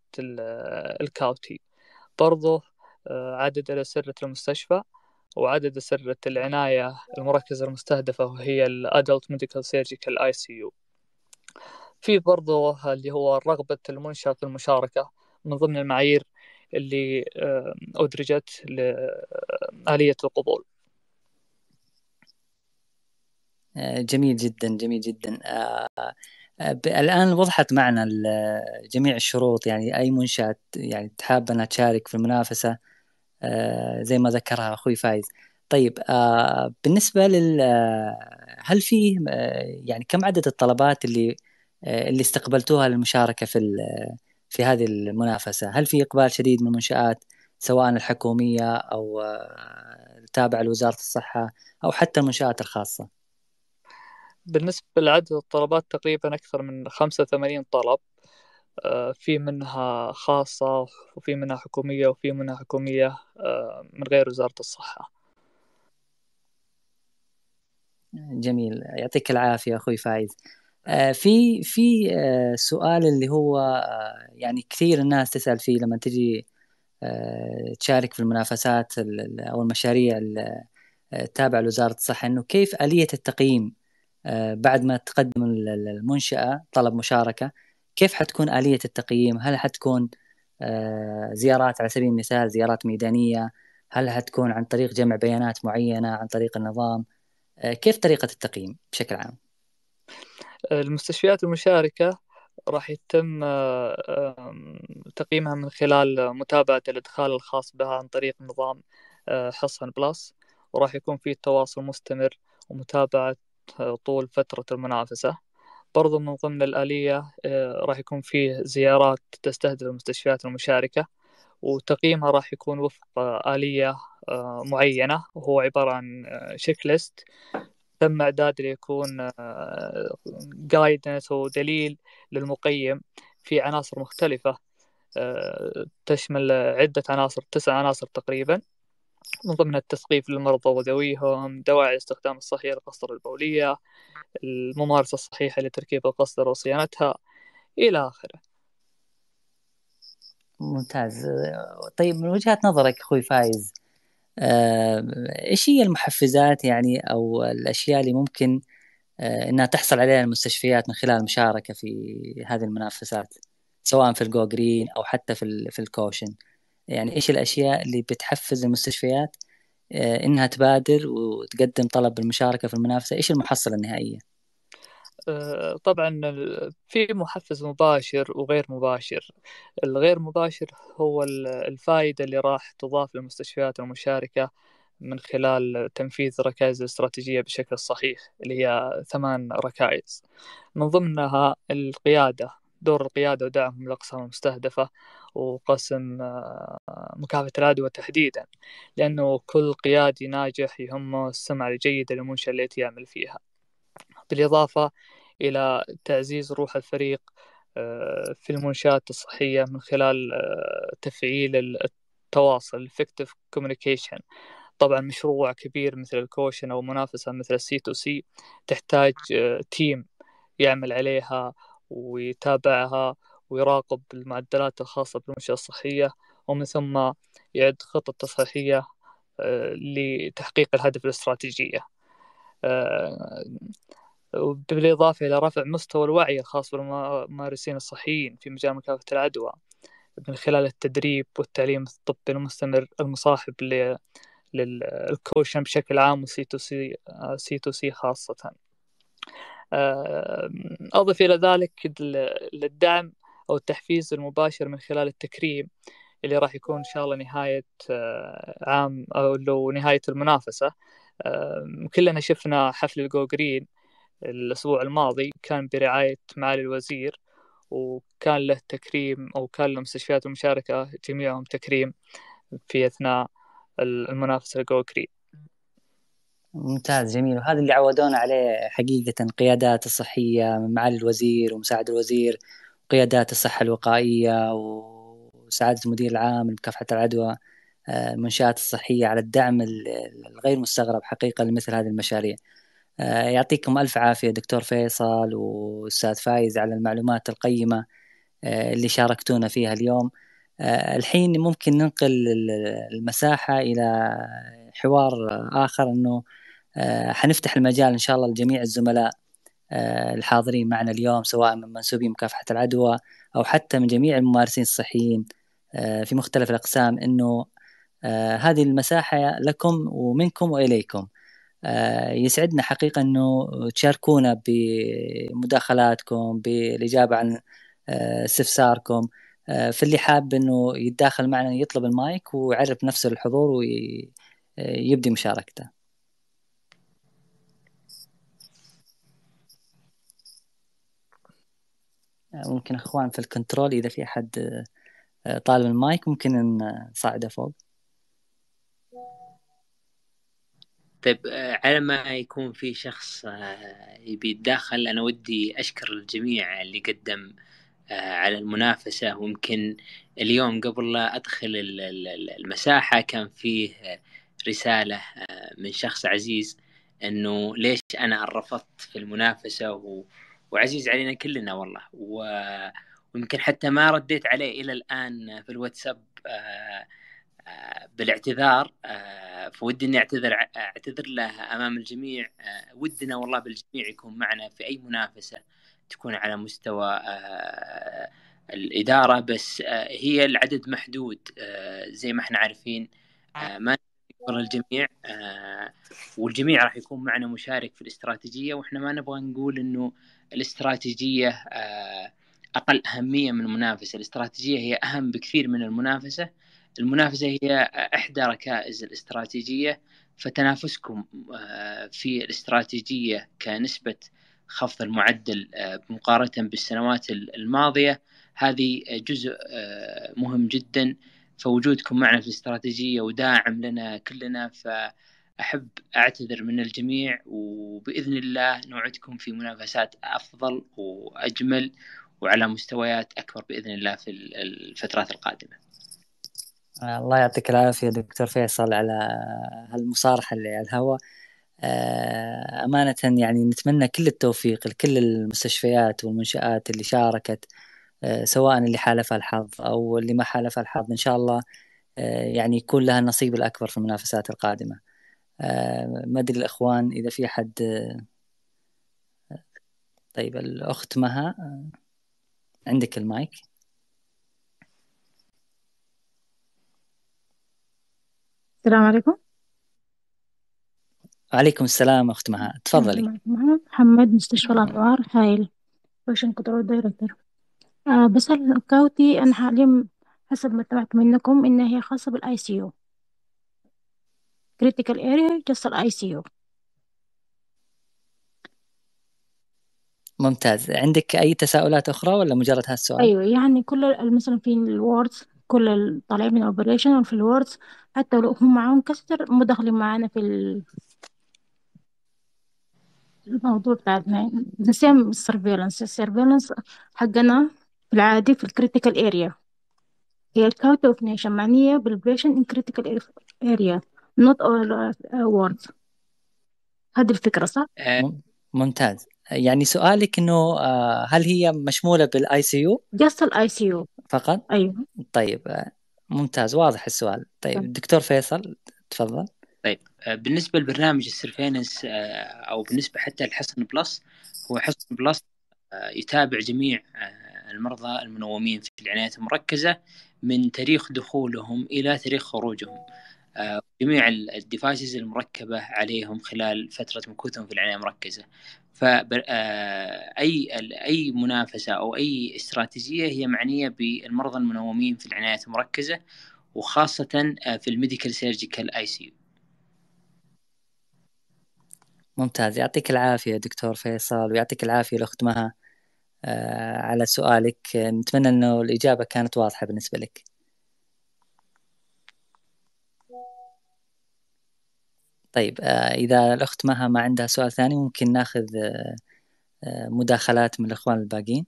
الكالتي برضه عدد الأسرة المستشفى وعدد أسرة العناية المركزة المستهدفة وهي الـ Adult Medical Surgical ICU في برضه اللي هو رغبة المنشأة في المشاركة من ضمن المعايير اللي أدرجت لآلية القبول آه، جميل جدا جميل جدا آه، آه، الآن وضحت معنا جميع الشروط يعني أي منشأة يعني تحاب أنها تشارك في المنافسة آه، زي ما ذكرها اخوي فايز طيب آه، بالنسبه لل آه، هل في يعني كم عدد الطلبات اللي اللي استقبلتوها للمشاركه في في هذه المنافسه هل في اقبال شديد من المنشات سواء الحكوميه او تابعه لوزاره الصحه او حتى المنشات الخاصه بالنسبه لعدد الطلبات تقريبا اكثر من 85 طلب آه، في منها خاصة وفي منها حكومية وفي منها حكومية آه، من غير وزارة الصحة جميل يعطيك العافية أخوي فايز آه، في في سؤال اللي هو يعني كثير الناس تسأل فيه لما تجي تشارك في المنافسات أو المشاريع التابعة لوزارة الصحة إنه كيف آلية التقييم بعد ما تقدم المنشأة طلب مشاركة كيف حتكون آلية التقييم هل حتكون آه، زيارات على سبيل المثال زيارات ميدانية هل حتكون عن طريق جمع بيانات معينة عن طريق النظام آه، كيف طريقة التقييم بشكل عام المستشفيات المشاركة راح يتم آه، تقييمها من خلال متابعة الإدخال الخاص بها عن طريق نظام حصن بلس وراح يكون في تواصل مستمر ومتابعة طول فترة المنافسة برضو من ضمن الآلية آه، راح يكون فيه زيارات تستهدف المستشفيات المشاركة وتقييمها راح يكون وفق آلية آه، معينة وهو عبارة عن شيك آه، ليست تم إعداد ليكون جايدنس ودليل للمقيم في عناصر مختلفة تشمل عدة عناصر تسع عناصر تقريبا من ضمن التثقيف للمرضى وذويهم دواعي الاستخدام الصحيح للقصدر البولية الممارسة الصحيحة لتركيب القصدر وصيانتها إلى آخره ممتاز طيب من وجهة نظرك أخوي فايز آه، إيش هي المحفزات يعني أو الأشياء اللي ممكن آه، إنها تحصل عليها المستشفيات من خلال المشاركة في هذه المنافسات سواء في الجو جرين أو حتى في, في الكوشن يعني ايش الاشياء اللي بتحفز المستشفيات آه، انها تبادر وتقدم طلب المشاركه في المنافسه ايش المحصله النهائيه آه، طبعا في محفز مباشر وغير مباشر الغير مباشر هو الفائدة اللي راح تضاف للمستشفيات المشاركة من خلال تنفيذ ركائز الاستراتيجية بشكل صحيح اللي هي ثمان ركائز من ضمنها القيادة دور القيادة ودعمهم للأقسام المستهدفة وقسم آه، مكافحة العدوى تحديدا لأنه كل قيادي ناجح يهمه السمعة الجيدة للمنشأة التي يعمل فيها بالإضافة إلى تعزيز روح الفريق آه، في المنشآت الصحية من خلال آه، تفعيل التواصل effective communication طبعا مشروع كبير مثل الكوشن أو منافسة مثل السي تو سي تحتاج تيم يعمل عليها ويتابعها ويراقب المعدلات الخاصة بالمنشأة الصحية ومن ثم يعد خطط تصحيحية آه، لتحقيق الهدف الاستراتيجية آه، بالإضافة إلى رفع مستوى الوعي الخاص بالممارسين الصحيين في مجال مكافحة العدوى من خلال التدريب والتعليم الطبي المستمر المصاحب للكوشن بشكل عام وسي تو سي آه، خاصة أضف إلى ذلك الدعم أو التحفيز المباشر من خلال التكريم اللي راح يكون إن شاء الله نهاية آه، عام أو لو نهاية المنافسة كلنا شفنا حفل الجو جرين الأسبوع الماضي كان برعاية معالي الوزير وكان له تكريم أو كان لمستشفيات المشاركة جميعهم تكريم في أثناء المنافسة الجو جرين ممتاز جميل وهذا اللي عودونا عليه حقيقة قيادات الصحية معالي الوزير ومساعد الوزير قيادات الصحة الوقائية وسعادة المدير العام لمكافحة العدوى المنشآت آه، الصحية على الدعم الغير مستغرب حقيقة لمثل هذه المشاريع آه، يعطيكم ألف عافية دكتور فيصل وأستاذ فايز على المعلومات القيمة آه، اللي شاركتونا فيها اليوم الحين ممكن ننقل المساحة إلى حوار آخر أنه آه، حنفتح المجال إن شاء الله لجميع الزملاء آه، الحاضرين معنا اليوم سواء من منسوبين مكافحة العدوى أو حتى من جميع الممارسين الصحيين آه، في مختلف الأقسام أنه هذه المساحة لكم ومنكم وإليكم يسعدنا حقيقة أنه تشاركونا بمداخلاتكم بالإجابة عن استفساركم فاللي حاب أنه يتداخل معنا يطلب المايك ويعرف نفسه للحضور ويبدي مشاركته آه، ممكن اخوان في الكنترول اذا في احد آه، آه، طالب المايك ممكن نصعده فوق طيب على ما يكون في شخص يبي يتداخل انا ودي اشكر الجميع اللي قدم على المنافسة ويمكن اليوم قبل لا أدخل المساحة كان فيه رسالة من شخص عزيز أنه ليش أنا رفضت في المنافسة وعزيز علينا كلنا والله و... ويمكن حتى ما رديت عليه الى الان في الواتساب آه، آه، بالاعتذار آه، فودي اني اعتذر اعتذر له امام الجميع ودنا والله بالجميع يكون معنا في اي منافسه تكون على مستوى الاداره بس هي العدد محدود زي ما احنا عارفين ما نقدر الجميع والجميع راح يكون معنا مشارك في الاستراتيجيه واحنا ما نبغى نقول انه الاستراتيجيه آه، اقل اهميه من المنافسه، الاستراتيجيه هي اهم بكثير من المنافسه، المنافسه هي احدى ركائز الاستراتيجيه فتنافسكم آه، في الاستراتيجيه كنسبه خفض المعدل آه، مقارنه بالسنوات الماضيه هذه جزء مهم جدا فوجودكم معنا في الاستراتيجيه وداعم لنا كلنا ف أحب أعتذر من الجميع وبإذن الله نوعدكم في منافسات أفضل وأجمل وعلى مستويات أكبر بإذن الله في الفترات القادمة آه، الله يعطيك العافية دكتور فيصل على هالمصارحة اللي على الهواء آه، أمانة يعني نتمنى كل التوفيق لكل المستشفيات والمنشآت اللي شاركت آه، سواء اللي حالفها الحظ أو اللي ما حالفها الحظ إن شاء الله يعني يكون لها النصيب الأكبر في المنافسات القادمة آه، ما ادري الاخوان اذا في حد آه، طيب الاخت مها آه، عندك المايك السلام عليكم وعليكم السلام اخت مها تفضلي محمد مستشفى نعم. الانوار هايل بيشن كنترول دايركتور أه بسأل كاوتي أنا حاليا حسب ما تبعت منكم إن هي خاصة بالاي سي يو critical area just الاي سي يو ممتاز عندك اي تساؤلات اخرى ولا مجرد السؤال؟ ايوه يعني كل مثلا في الوردز كل الطالعين طالعين من الأوبريشن وفي الوردز حتى لو هم معاهم كسر مدخلين معانا في ال... الموضوع بتاعنا نسيم سيم surveillance السيرفيلانس حقنا في العادي في الكريتيكال اريا هي الكاوت اوف نيشن معنية بالبريشن ان كريتيكال اريا not all uh, words هذه الفكرة صح؟ آه، ممتاز يعني سؤالك انه آه، هل هي مشمولة بالاي سي يو؟ just الاي سي يو فقط؟ ايوه طيب آه، ممتاز واضح السؤال طيب،, طيب دكتور فيصل تفضل طيب بالنسبة لبرنامج السرفينس او بالنسبة حتى الحصن بلس هو حصن بلس يتابع جميع المرضى المنومين في العناية المركزة من تاريخ دخولهم إلى تاريخ خروجهم آه، جميع الديفايسز المركبه عليهم خلال فتره مكوثهم في العنايه المركزه فأي آه، أي منافسة أو أي استراتيجية هي معنية بالمرضى المنومين في العناية المركزة وخاصة آه، في الميديكال سيرجيكال اي سي ممتاز يعطيك العافية دكتور فيصل ويعطيك العافية الأخت مها على سؤالك نتمنى أنه الإجابة كانت واضحة بالنسبة لك طيب آه، إذا الأخت مها ما عندها سؤال ثاني ممكن ناخذ آه، آه، مداخلات من الإخوان الباقين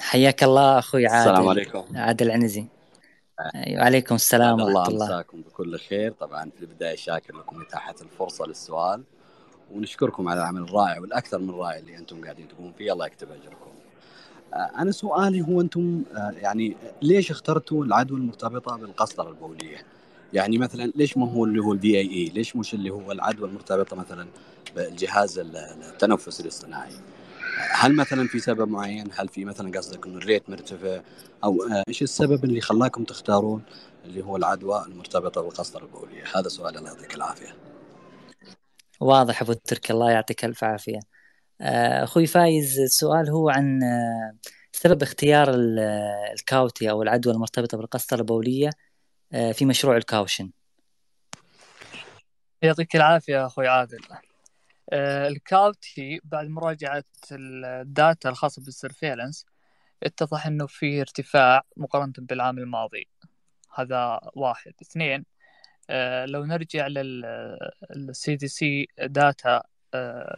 حياك الله اخوي عادل السلام عليكم عادل عنزي وعليكم السلام ورحمه الله مساكم بكل خير طبعا في البدايه شاكر لكم اتاحه الفرصه للسؤال ونشكركم على العمل الرائع والاكثر من رائع اللي انتم قاعدين تقومون فيه الله يكتب اجركم. آه، انا سؤالي هو انتم آه، يعني ليش اخترتوا العدوى المرتبطه بالقسطره البوليه؟ يعني مثلا ليش ما هو اللي هو الدي اي اي؟ e؟ ليش مش اللي هو العدوى المرتبطه مثلا بالجهاز التنفسي الاصطناعي؟ هل مثلا في سبب معين؟ هل في مثلا قصدك انه الريت مرتفع؟ او آه، ايش السبب اللي خلاكم تختارون اللي هو العدوى المرتبطه بالقسطره البوليه؟ هذا سؤال الله يعطيك العافيه. واضح ابو التركي الله يعطيك الف عافيه آه، اخوي فايز السؤال هو عن آه، سبب اختيار آه، الكاوتي او العدوى المرتبطه بالقسطره البوليه في مشروع الكاوشن يعطيك العافيه اخوي عادل الكاوتي بعد مراجعه الداتا الخاصه بالسرفيلنس اتضح انه في ارتفاع مقارنه بالعام الماضي هذا واحد اثنين آه، لو نرجع للسي دي سي داتا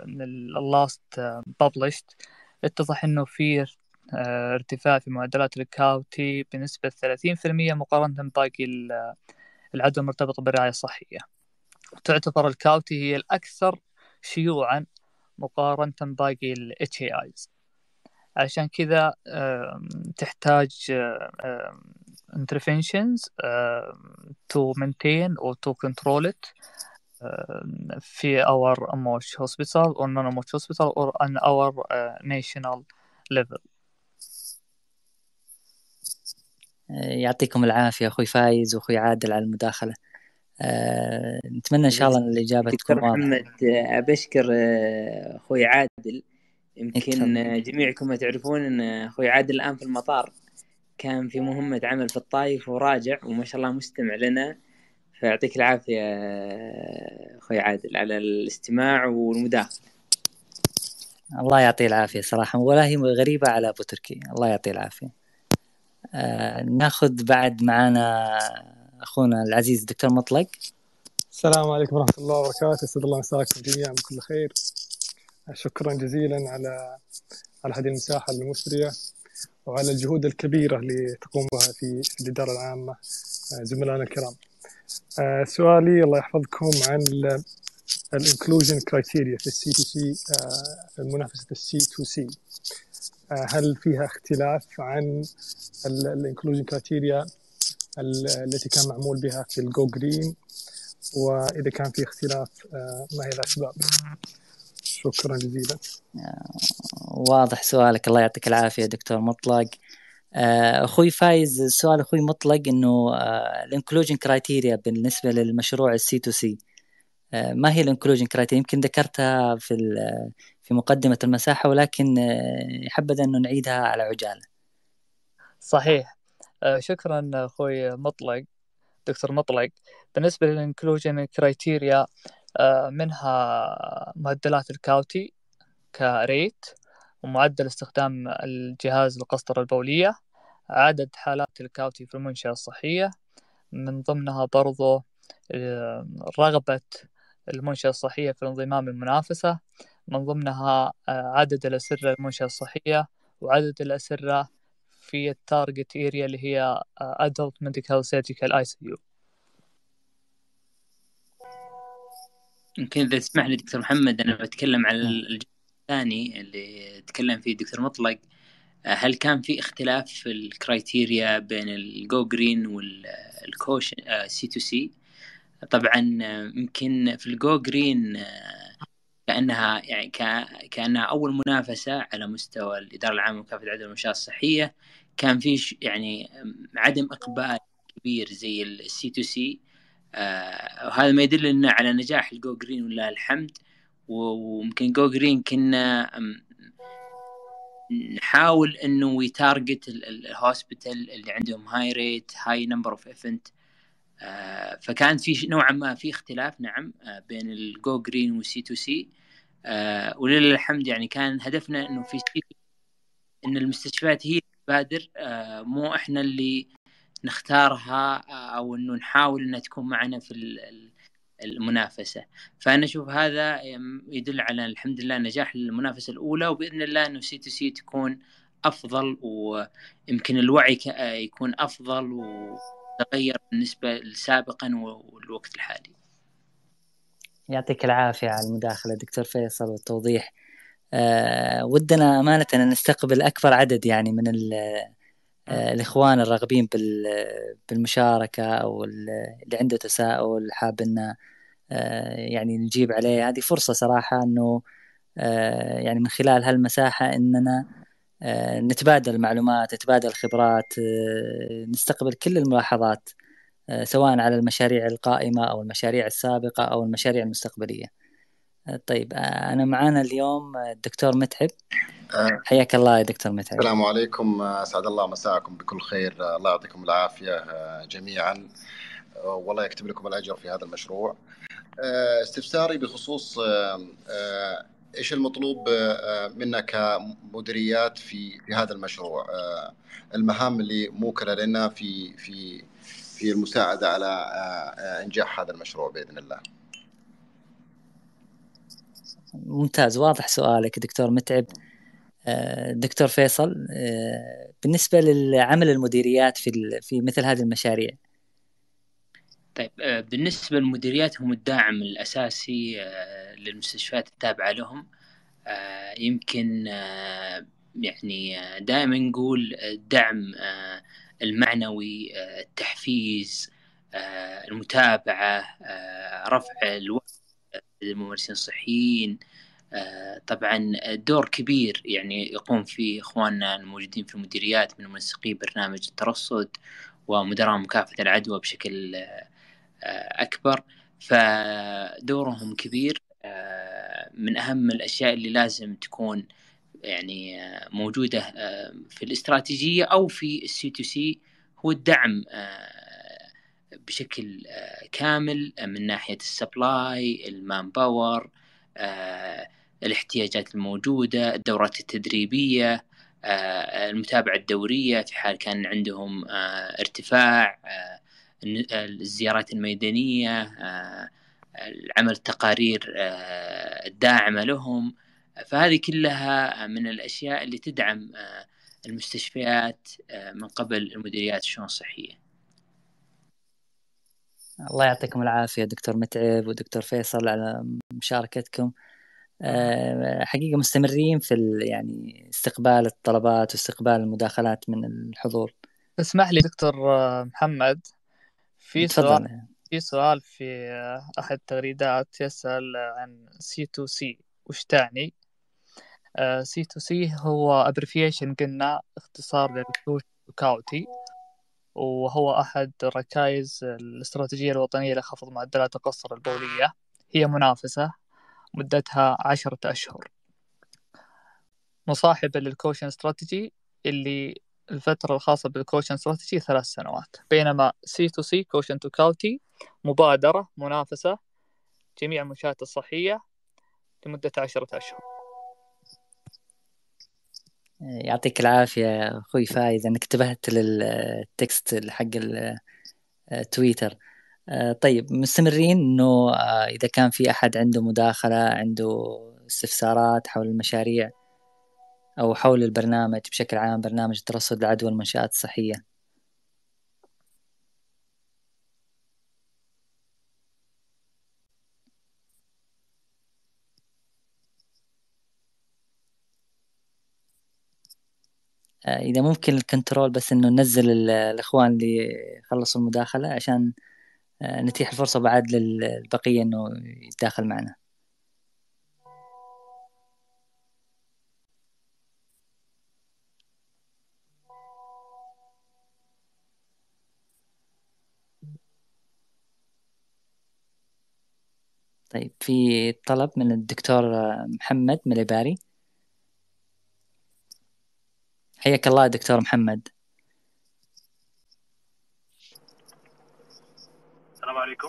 من اللاست آه، ببلشت اتضح انه في آه، ارتفاع في معدلات الكاوتي بنسبة 30% مقارنة بباقي العدوى المرتبطة بالرعاية الصحية تعتبر الكاوتي هي الأكثر شيوعا مقارنة بباقي الـ HAIs عشان كذا تحتاج interventions to maintain or to control it في our MOSH hospital or non-MOSH hospital or on our آه، national level آه، يعطيكم العافية أخوي فايز وأخوي عادل على المداخلة آه، نتمنى إن شاء الله الإجابة تكون واضحة محمد أبشكر أخوي عادل يمكن جميعكم تعرفون ان اخوي عادل الان في المطار كان في مهمة عمل في الطايف وراجع وما شاء الله مستمع لنا فيعطيك العافية اخوي عادل على الاستماع والمداخلة الله يعطيه العافية صراحة ولا هي غريبة على أبو تركي الله يعطيه العافية آه، ناخذ بعد معنا أخونا العزيز دكتور مطلق السلام عليكم ورحمة الله وبركاته أسعد الله مساكم جميعا بكل خير شكرا جزيلا على على هذه المساحه المثريه وعلى الجهود الكبيره اللي تقوم بها في الاداره العامه آه، زملائنا الكرام. آه، سؤالي الله يحفظكم عن الانكلوجن كرايتيريا في السي تو سي آه، منافسه السي تو سي هل فيها اختلاف عن الانكلوجن كرايتيريا التي كان معمول بها في الجو جرين واذا كان في اختلاف ما هي الاسباب؟ شكرا جزيلا آه، واضح سؤالك الله يعطيك العافيه دكتور مطلق آه، اخوي فايز سؤال اخوي مطلق انه آه، الانكلوجن كرايتيريا بالنسبه للمشروع السي تو سي ما هي الانكلوجن كرايتيريا يمكن ذكرتها في في مقدمه المساحه ولكن حبذا انه نعيدها على عجاله صحيح شكرا اخوي مطلق دكتور مطلق بالنسبه للانكلوجن كرايتيريا آه، منها معدلات الكاوتي كريت ومعدل استخدام الجهاز للقسطرة البولية عدد حالات الكاوتي في المنشأة الصحية من ضمنها برضو آه، رغبة المنشأة الصحية في انضمام المنافسة من ضمنها آه، عدد الأسرة المنشأة الصحية وعدد الأسرة في التارجت إيريا اللي هي Adult Medical Surgical ICU يمكن اذا تسمح لي دكتور محمد انا بتكلم عن نعم. الجانب الثاني اللي تكلم فيه دكتور مطلق آه، هل كان في اختلاف في الكرايتيريا بين الجو جرين والكوش آه، سي تو سي طبعا آه، يمكن في الجو جرين كانها يعني كانها اول منافسه على مستوى الاداره العامه لمكافحه عدم المنشات الصحيه كان في يعني عدم اقبال كبير زي السي تو سي وهذا آه، ما يدل لنا على نجاح الجو جرين ولله الحمد ويمكن جو جرين كنا نحاول انه وي تارجت الهوسبيتال اللي عندهم هاي ريت هاي نمبر اوف ايفنت فكان في نوعا ما في اختلاف نعم آه، بين الجو جرين والسي تو سي ولله الحمد يعني كان هدفنا انه في ان المستشفيات هي تبادر آه، مو احنا اللي نختارها آه، او انه نحاول انها تكون معنا في المنافسه فانا اشوف هذا يدل على الحمد لله نجاح المنافسه الاولى وباذن الله انه سي تو سي تكون افضل ويمكن الوعي آه، يكون افضل وتغير بالنسبه لسابقا والوقت الحالي يعطيك العافية على المداخلة دكتور فيصل والتوضيح أه ودنا أمانة أن نستقبل أكبر عدد يعني من آه، الاخوان الراغبين بالمشاركه او اللي عنده تساؤل حاب انه آه، يعني نجيب عليه هذه فرصه صراحه انه آه، يعني من خلال هالمساحه اننا نتبادل معلومات نتبادل خبرات نستقبل كل الملاحظات سواء على المشاريع القائمه او المشاريع السابقه او المشاريع المستقبليه طيب آه، انا معانا اليوم آه، الدكتور متعب آه. حياك الله يا دكتور متعب السلام عليكم اسعد الله مساءكم بكل خير الله يعطيكم العافيه جميعا والله يكتب لكم الاجر في هذا المشروع استفساري بخصوص ايش المطلوب منا كمديريات في في هذا المشروع المهام اللي موكله لنا في في في المساعده على انجاح هذا المشروع باذن الله ممتاز واضح سؤالك دكتور متعب آه، دكتور فيصل آه، بالنسبة لعمل المديريات في في مثل هذه المشاريع طيب آه، بالنسبة للمديريات هم الداعم الأساسي للمستشفيات التابعة لهم يمكن يعني دائما نقول الدعم المعنوي التحفيز المتابعة رفع الوقت الممارسين الصحيين آه، طبعا دور كبير يعني يقوم فيه اخواننا الموجودين في المديريات من منسقي برنامج الترصد ومدراء مكافحه العدوى بشكل آه، اكبر فدورهم كبير آه، من اهم الاشياء اللي لازم تكون يعني موجوده في الاستراتيجيه او في السي تو سي هو الدعم بشكل آه، كامل آه، من ناحيه السبلاي المان باور آه، الاحتياجات الموجوده الدورات التدريبيه المتابعه الدوريه في حال كان عندهم ارتفاع الزيارات الميدانيه العمل التقارير الداعمه لهم فهذه كلها من الاشياء اللي تدعم المستشفيات من قبل المديريات الشؤون الصحيه الله يعطيكم العافية دكتور متعب ودكتور فيصل على مشاركتكم آه، حقيقة مستمرين في يعني استقبال الطلبات واستقبال المداخلات من الحضور اسمح لي دكتور آه، محمد في سؤال في سؤال في آه، أحد التغريدات يسأل عن سي تو سي وش تعني سي تو سي هو أبريفيشن قلنا اختصار للكوتي وهو أحد ركائز الاستراتيجية الوطنية لخفض معدلات القصر البولية هي منافسة مدتها عشرة أشهر مصاحبة للكوشن استراتيجي اللي الفترة الخاصة بالكوشن استراتيجي ثلاث سنوات بينما سي تو سي كوشن تو كاوتي مبادرة منافسة جميع المنشآت الصحية لمدة عشرة أشهر يعطيك العافية أخوي فايز أنك انتبهت للتكست حق تويتر آه، طيب مستمرين أنه آه، إذا كان في أحد عنده مداخلة عنده استفسارات حول المشاريع أو حول البرنامج بشكل عام برنامج ترصد العدوى المنشآت الصحية اذا ممكن الكنترول بس انه ننزل الاخوان اللي خلصوا المداخله عشان آه، نتيح الفرصه بعد للبقيه انه يتداخل معنا طيب في طلب من الدكتور آه، محمد مليباري حياك الله دكتور محمد السلام عليكم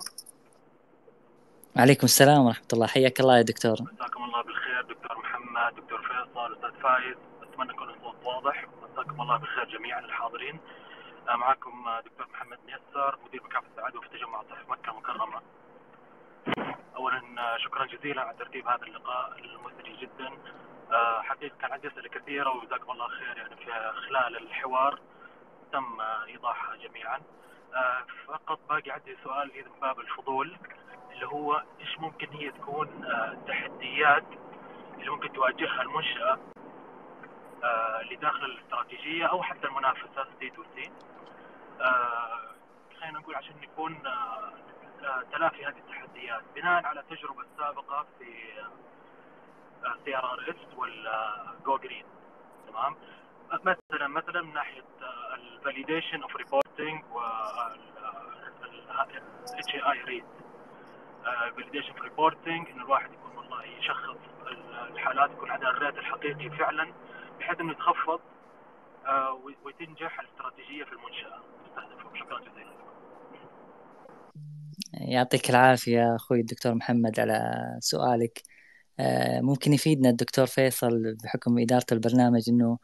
وعليكم السلام ورحمة الله حياك الله يا دكتور مساكم الله بالخير دكتور محمد دكتور فيصل أستاذ فايز أتمنى يكون الصوت واضح مساكم الله بالخير جميعا الحاضرين آه، معكم آه، دكتور محمد ميسر مدير مكافحة السعادة في تجمع صحف مكة المكرمة اولا آه، شكرا جزيلا على ترتيب هذا اللقاء المثري جدا حقيقه كان عندي اسئله كثيره وجزاكم الله خير يعني في خلال الحوار تم ايضاحها جميعا آه، فقط باقي عندي سؤال من باب الفضول اللي هو ايش ممكن هي تكون آه، التحديات اللي ممكن تواجهها المنشاه اللي آه، داخل الاستراتيجيه او حتى المنافسه سي تو سي خلينا نقول عشان نكون تلافي هذه التحديات بناء على تجربة السابقه في سي ار ار اس والجو آه، جرين تمام مثلا مثلا من ناحيه الفاليديشن اوف ريبورتنج اتش اي ريت فاليديشن اوف ريبورتنج ان الواحد يكون والله يشخص الحالات يكون عندها الريت الحقيقي فعلا بحيث انه يتخفض آه، وتنجح الاستراتيجيه في المنشاه المستهدفه شكرا جزيلا يعطيك العافية أخوي الدكتور محمد على سؤالك آه، ممكن يفيدنا الدكتور فيصل بحكم إدارة البرنامج إنه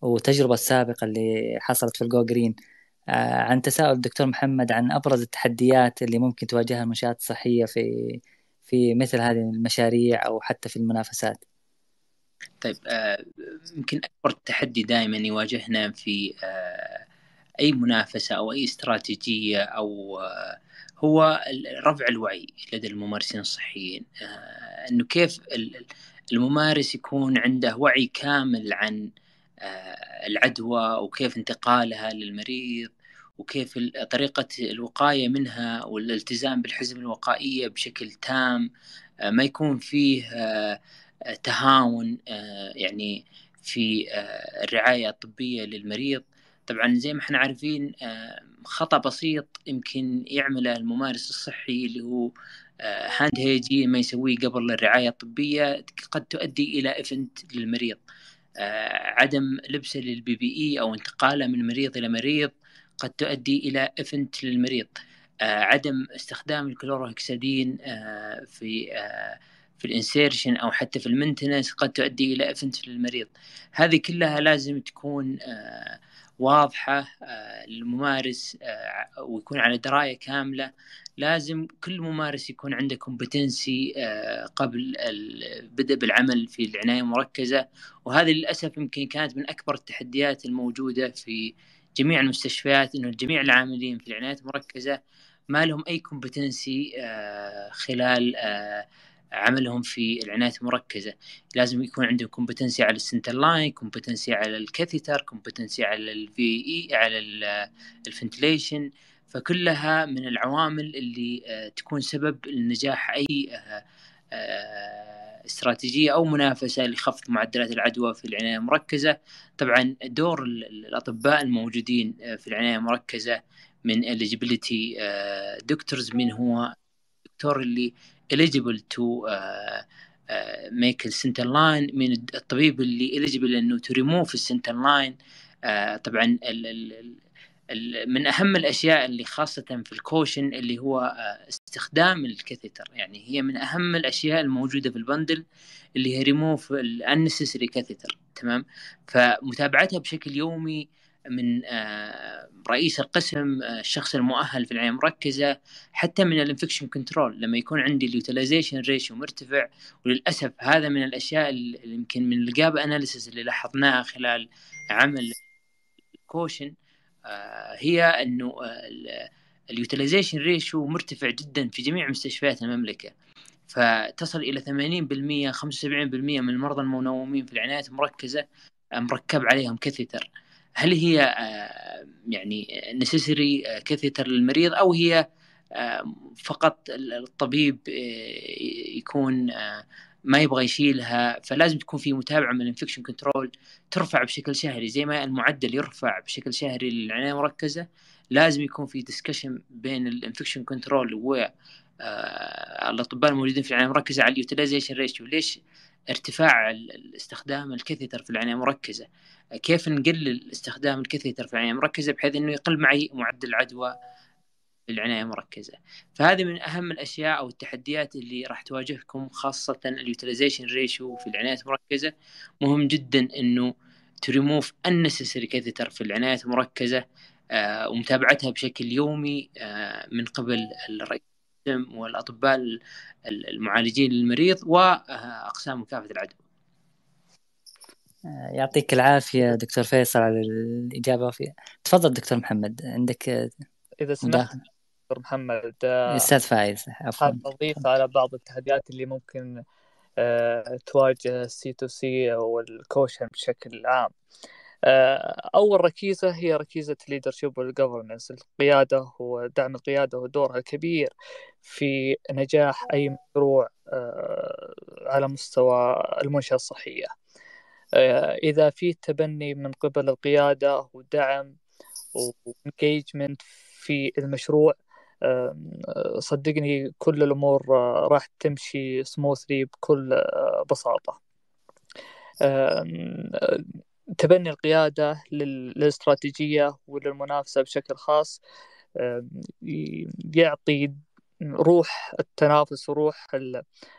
وتجربة سابقة اللي حصلت في الجوجرين آه، عن تساؤل الدكتور محمد عن أبرز التحديات اللي ممكن تواجهها المنشآت الصحية في في مثل هذه المشاريع أو حتى في المنافسات طيب آه، يمكن أكبر تحدي دائما يواجهنا في اي منافسه او اي استراتيجيه او آه، هو رفع الوعي لدى الممارسين الصحيين آه، انه كيف الممارس يكون عنده وعي كامل عن آه، العدوى وكيف انتقالها للمريض وكيف طريقة الوقاية منها والالتزام بالحزم الوقائية بشكل تام ما يكون فيه تهاون يعني في الرعاية الطبية للمريض طبعا زي ما احنا عارفين آه، خطا بسيط يمكن يعمله الممارس الصحي اللي هو هاند آه، هيجي ما يسويه قبل الرعايه الطبيه قد تؤدي الى افنت للمريض آه، عدم لبسه للبي بي اي او انتقاله من مريض الى مريض قد تؤدي الى افنت للمريض عدم استخدام الكلوروهكسادين في في الانسيرشن او حتى في المنتنس قد تؤدي الى افنت للمريض هذه كلها لازم تكون آه واضحه آه، للممارس آه، ويكون على درايه كامله لازم كل ممارس يكون عنده كومبتنسي آه، قبل البدء بالعمل في العنايه المركزه وهذه للاسف يمكن كانت من اكبر التحديات الموجوده في جميع المستشفيات انه جميع العاملين في العنايه المركزه ما لهم اي كومبتنسي خلال عملهم في العناية المركزة لازم يكون عندهم كومبتنسي على السنتر لاين كومبتنسي على الكاثيتر كومبتنسي على الفي اي e، على الفنتليشن فكلها من العوامل اللي آه، تكون سبب النجاح اي آه، آه، استراتيجية أو منافسة لخفض معدلات العدوى في العناية المركزة طبعا دور الأطباء الموجودين في العناية المركزة من eligibility دكتورز من هو الدكتور اللي eligible to ميك السنتر لاين من الطبيب اللي اليجبل انه تو ريموف السنتر لاين طبعا ال ال من اهم الاشياء اللي خاصه في الكوشن اللي هو uh, استخدام الكاثيتر يعني هي من اهم الاشياء الموجوده في البندل اللي هي ريموف الانسيسري كاثيتر تمام فمتابعتها بشكل يومي من آه، رئيس القسم آه، الشخص المؤهل في العنايه المركزه حتى من الانفكشن كنترول لما يكون عندي اليوتيلايزيشن ريشيو مرتفع وللاسف هذا من الاشياء اللي يمكن من الجاب اناليسيس اللي لاحظناها خلال عمل كوشن آه، هي انه اليوتيلايزيشن ريشيو مرتفع جدا في جميع مستشفيات المملكه فتصل الى 80% 75% من المرضى المنومين في العنايات المركزه مركب عليهم كثيتر هل هي آه، يعني نسيسري كثيتر آه، للمريض او هي آه، فقط الطبيب يكون ما يبغى يشيلها فلازم تكون في متابعه من الانفكشن كنترول ترفع بشكل شهري زي ما المعدل يرفع بشكل شهري للعنايه المركزه لازم يكون في ديسكشن بين الانفكشن كنترول و الاطباء الموجودين في العنايه المركزه على اليوتيلايزيشن ريشيو ليش ارتفاع استخدام الكثيتر في العنايه المركزه كيف نقلل استخدام الكثيتر في العنايه المركزه بحيث انه يقل معي معدل العدوى للعنايه المركزه فهذه من اهم الاشياء او التحديات اللي راح تواجهكم خاصه اليوتيلايزيشن ريشيو في العنايات المركزه مهم جدا انه تريموف unnecessary كاثيتر في العنايات المركزه آه، ومتابعتها بشكل يومي آه، من قبل الرئيس والاطباء المعالجين للمريض واقسام مكافحه العدوى يعطيك العافية دكتور فيصل على الإجابة في... تفضل دكتور محمد عندك إذا سمحت دكتور محمد آه، أستاذ فايز حاب أضيف على بعض التحديات اللي ممكن آه، تواجه السي تو سي والكوشن بشكل عام آه، أول ركيزة هي ركيزة leadership والجفرنس القيادة ودعم القيادة ودورها الكبير في نجاح أي مشروع على مستوى المنشأة الصحية آه، إذا في تبني من قبل القيادة ودعم وانجيجمنت في المشروع آه، صدقني كل الأمور آه، راح تمشي سموثلي بكل بساطة تبني القيادة للاستراتيجية وللمنافسة بشكل خاص يعطي روح التنافس وروح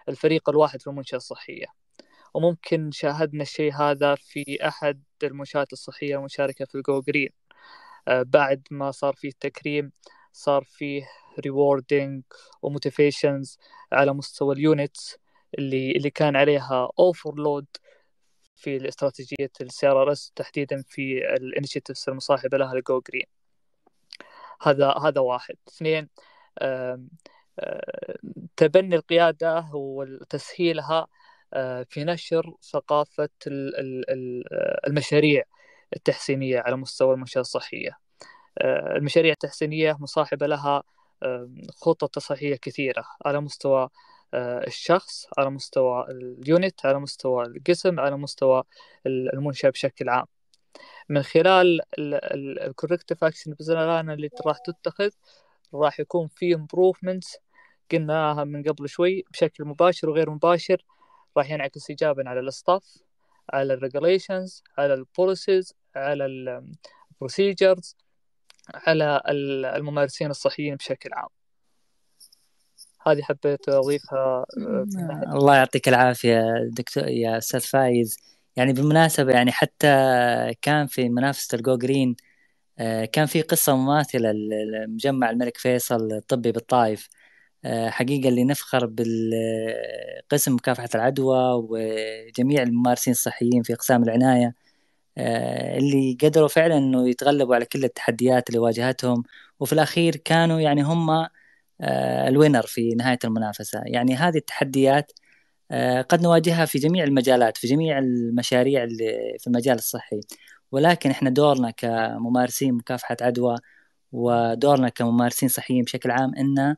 الفريق الواحد في المنشأة الصحية وممكن شاهدنا الشيء هذا في أحد المنشآت الصحية المشاركة في الجو جرين آه، بعد ما صار فيه تكريم صار فيه ريوردينج وموتيفيشنز على مستوى اليونتس اللي اللي كان عليها اوفر لود في استراتيجية السي ار اس تحديدا في الانشيتيفز المصاحبة لها الجو جرين هذا هذا واحد اثنين تبني القيادة وتسهيلها آه، في نشر ثقافة آه، المشاريع التحسينية على مستوى المنشأة الصحية آه، المشاريع التحسينية مصاحبة لها خطط تصحيحية كثيرة على مستوى الشخص على مستوى اليونت على مستوى القسم على مستوى المنشأة بشكل عام من خلال الكوركتيف اكشن بلان اللي راح تتخذ راح يكون في امبروفمنت قلناها من قبل شوي بشكل مباشر وغير مباشر راح ينعكس ايجابا على الاستاف على الريجوليشنز على البوليسيز على البروسيجرز على الممارسين الصحيين بشكل عام هذه حبيت اضيفها آه، الله يعطيك العافيه دكتور يا استاذ فايز يعني بالمناسبه يعني حتى كان في منافسه الجو جرين آه، كان في قصه مماثله لمجمع الملك فيصل الطبي بالطائف آه، حقيقة اللي نفخر بالقسم مكافحة العدوى وجميع الممارسين الصحيين في أقسام العناية آه، اللي قدروا فعلا أنه يتغلبوا على كل التحديات اللي واجهتهم وفي الأخير كانوا يعني هم آه، الوينر في نهاية المنافسة يعني هذه التحديات قد نواجهها في جميع المجالات في جميع المشاريع اللي في المجال الصحي ولكن احنا دورنا كممارسين مكافحة عدوى ودورنا كممارسين صحيين بشكل عام أنه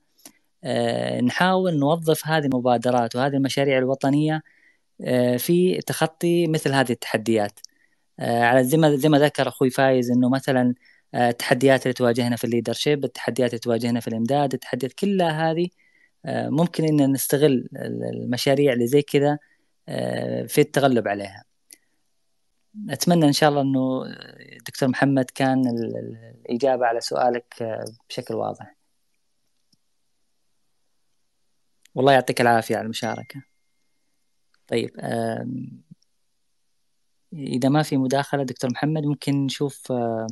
آه، نحاول نوظف هذه المبادرات وهذه المشاريع الوطنيه آه، في تخطي مثل هذه التحديات آه، على زي ما زي ما ذكر اخوي فايز انه مثلا التحديات اللي تواجهنا في الليدرشيب التحديات اللي تواجهنا في الامداد التحديات كلها هذه ممكن ان نستغل المشاريع اللي زي كذا في التغلب عليها اتمنى ان شاء الله انه دكتور محمد كان الاجابه على سؤالك بشكل واضح والله يعطيك العافية على المشاركة طيب إذا ما في مداخلة دكتور محمد ممكن نشوف آه،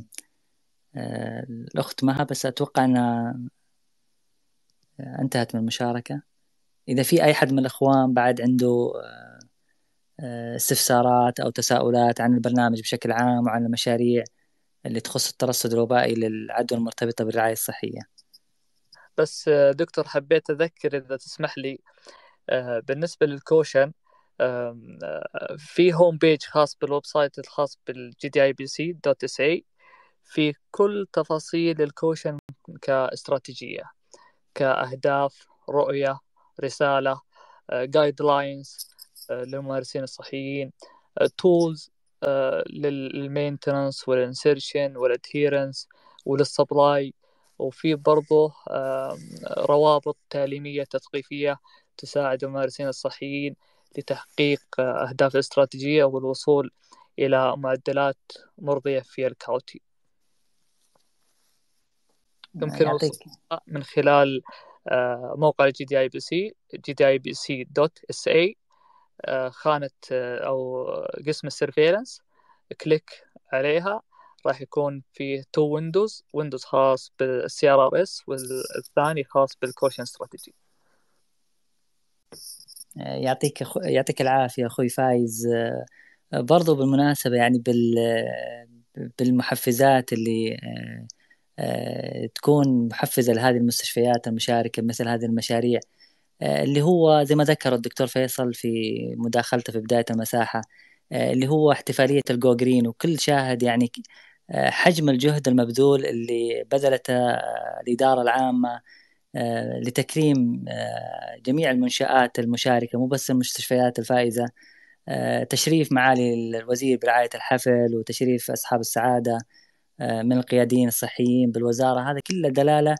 آه، الأخت مها بس أتوقع أنها آه، انتهت من المشاركة إذا في أي حد من الأخوان بعد عنده استفسارات أو تساؤلات عن البرنامج بشكل عام وعن المشاريع اللي تخص الترصد الوبائي للعدوى المرتبطة بالرعاية الصحية بس آه، دكتور حبيت أذكر إذا تسمح لي آه، بالنسبة للكوشن آه، في هوم بيج خاص بالويب سايت الخاص بالجي دي اي بي سي دوت اس اي في كل تفاصيل الكوشن كاستراتيجية كأهداف رؤية رسالة جايد لاينز للممارسين الصحيين تولز للمينتنس والانسرشن والادهيرنس وللسبلاي وفي برضه روابط تعليمية تثقيفية تساعد الممارسين الصحيين لتحقيق آه، أهداف الاستراتيجية والوصول إلى معدلات مرضية في الكاوتي يمكن من خلال آه، موقع جي دي اي بي سي جي دي اي بي سي دوت اس اي آه، خانة أو قسم السيرفيلنس كليك عليها راح يكون فيه تو ويندوز ويندوز خاص بالسي ار ار اس والثاني خاص بالكوشن استراتيجي يعطيك يعطيك العافيه اخوي فايز آه، برضو بالمناسبه يعني بال آه، بالمحفزات اللي آه، تكون محفزه لهذه المستشفيات المشاركه بمثل هذه المشاريع اللي هو زي ما ذكر الدكتور فيصل في مداخلته في بدايه المساحه اللي هو احتفاليه الجو جرين وكل شاهد يعني آه، حجم الجهد المبذول اللي بذلته آه، الإدارة العامة آه، لتكريم جميع المنشآت المشاركة مو بس المستشفيات الفائزة تشريف معالي الوزير برعاية الحفل وتشريف أصحاب السعادة من القياديين الصحيين بالوزارة هذا كله دلالة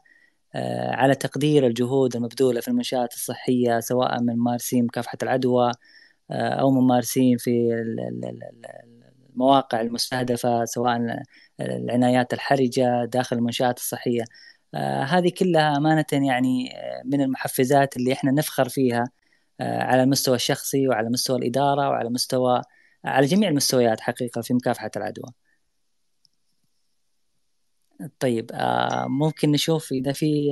على تقدير الجهود المبذولة في المنشآت الصحية سواء من مارسين مكافحة العدوى أو ممارسين في المواقع المستهدفة سواء العنايات الحرجة داخل المنشآت الصحية آه، هذه كلها أمانة يعني آه، من المحفزات اللي احنا نفخر فيها آه، على المستوى الشخصي وعلى مستوى الإدارة وعلى مستوى على جميع المستويات حقيقة في مكافحة العدوى طيب ممكن نشوف إذا في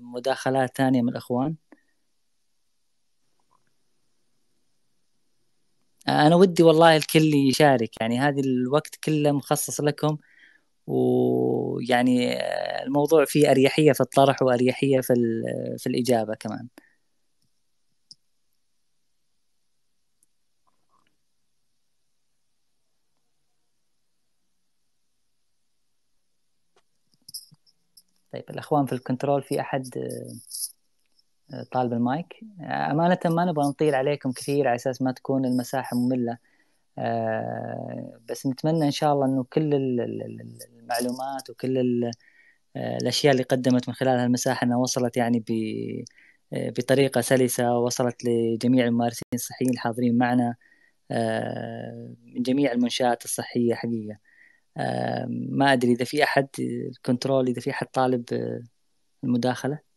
مداخلات ثانية من الإخوان انا ودي والله الكل يشارك يعني هذا الوقت كله مخصص لكم ويعني الموضوع فيه اريحيه في الطرح واريحيه في في الاجابه كمان طيب الاخوان في الكنترول في احد طالب المايك امانه ما نبغى نطيل عليكم كثير على اساس ما تكون المساحه ممله آه، بس نتمنى ان شاء الله انه كل المعلومات وكل آه، الاشياء اللي قدمت من خلال هالمساحه انها وصلت يعني ب آه، بطريقه سلسه وصلت لجميع الممارسين الصحيين الحاضرين معنا من جميع المنشآت الصحية حقيقة ما أدري إذا في أحد كنترول إذا في أحد طالب المداخلة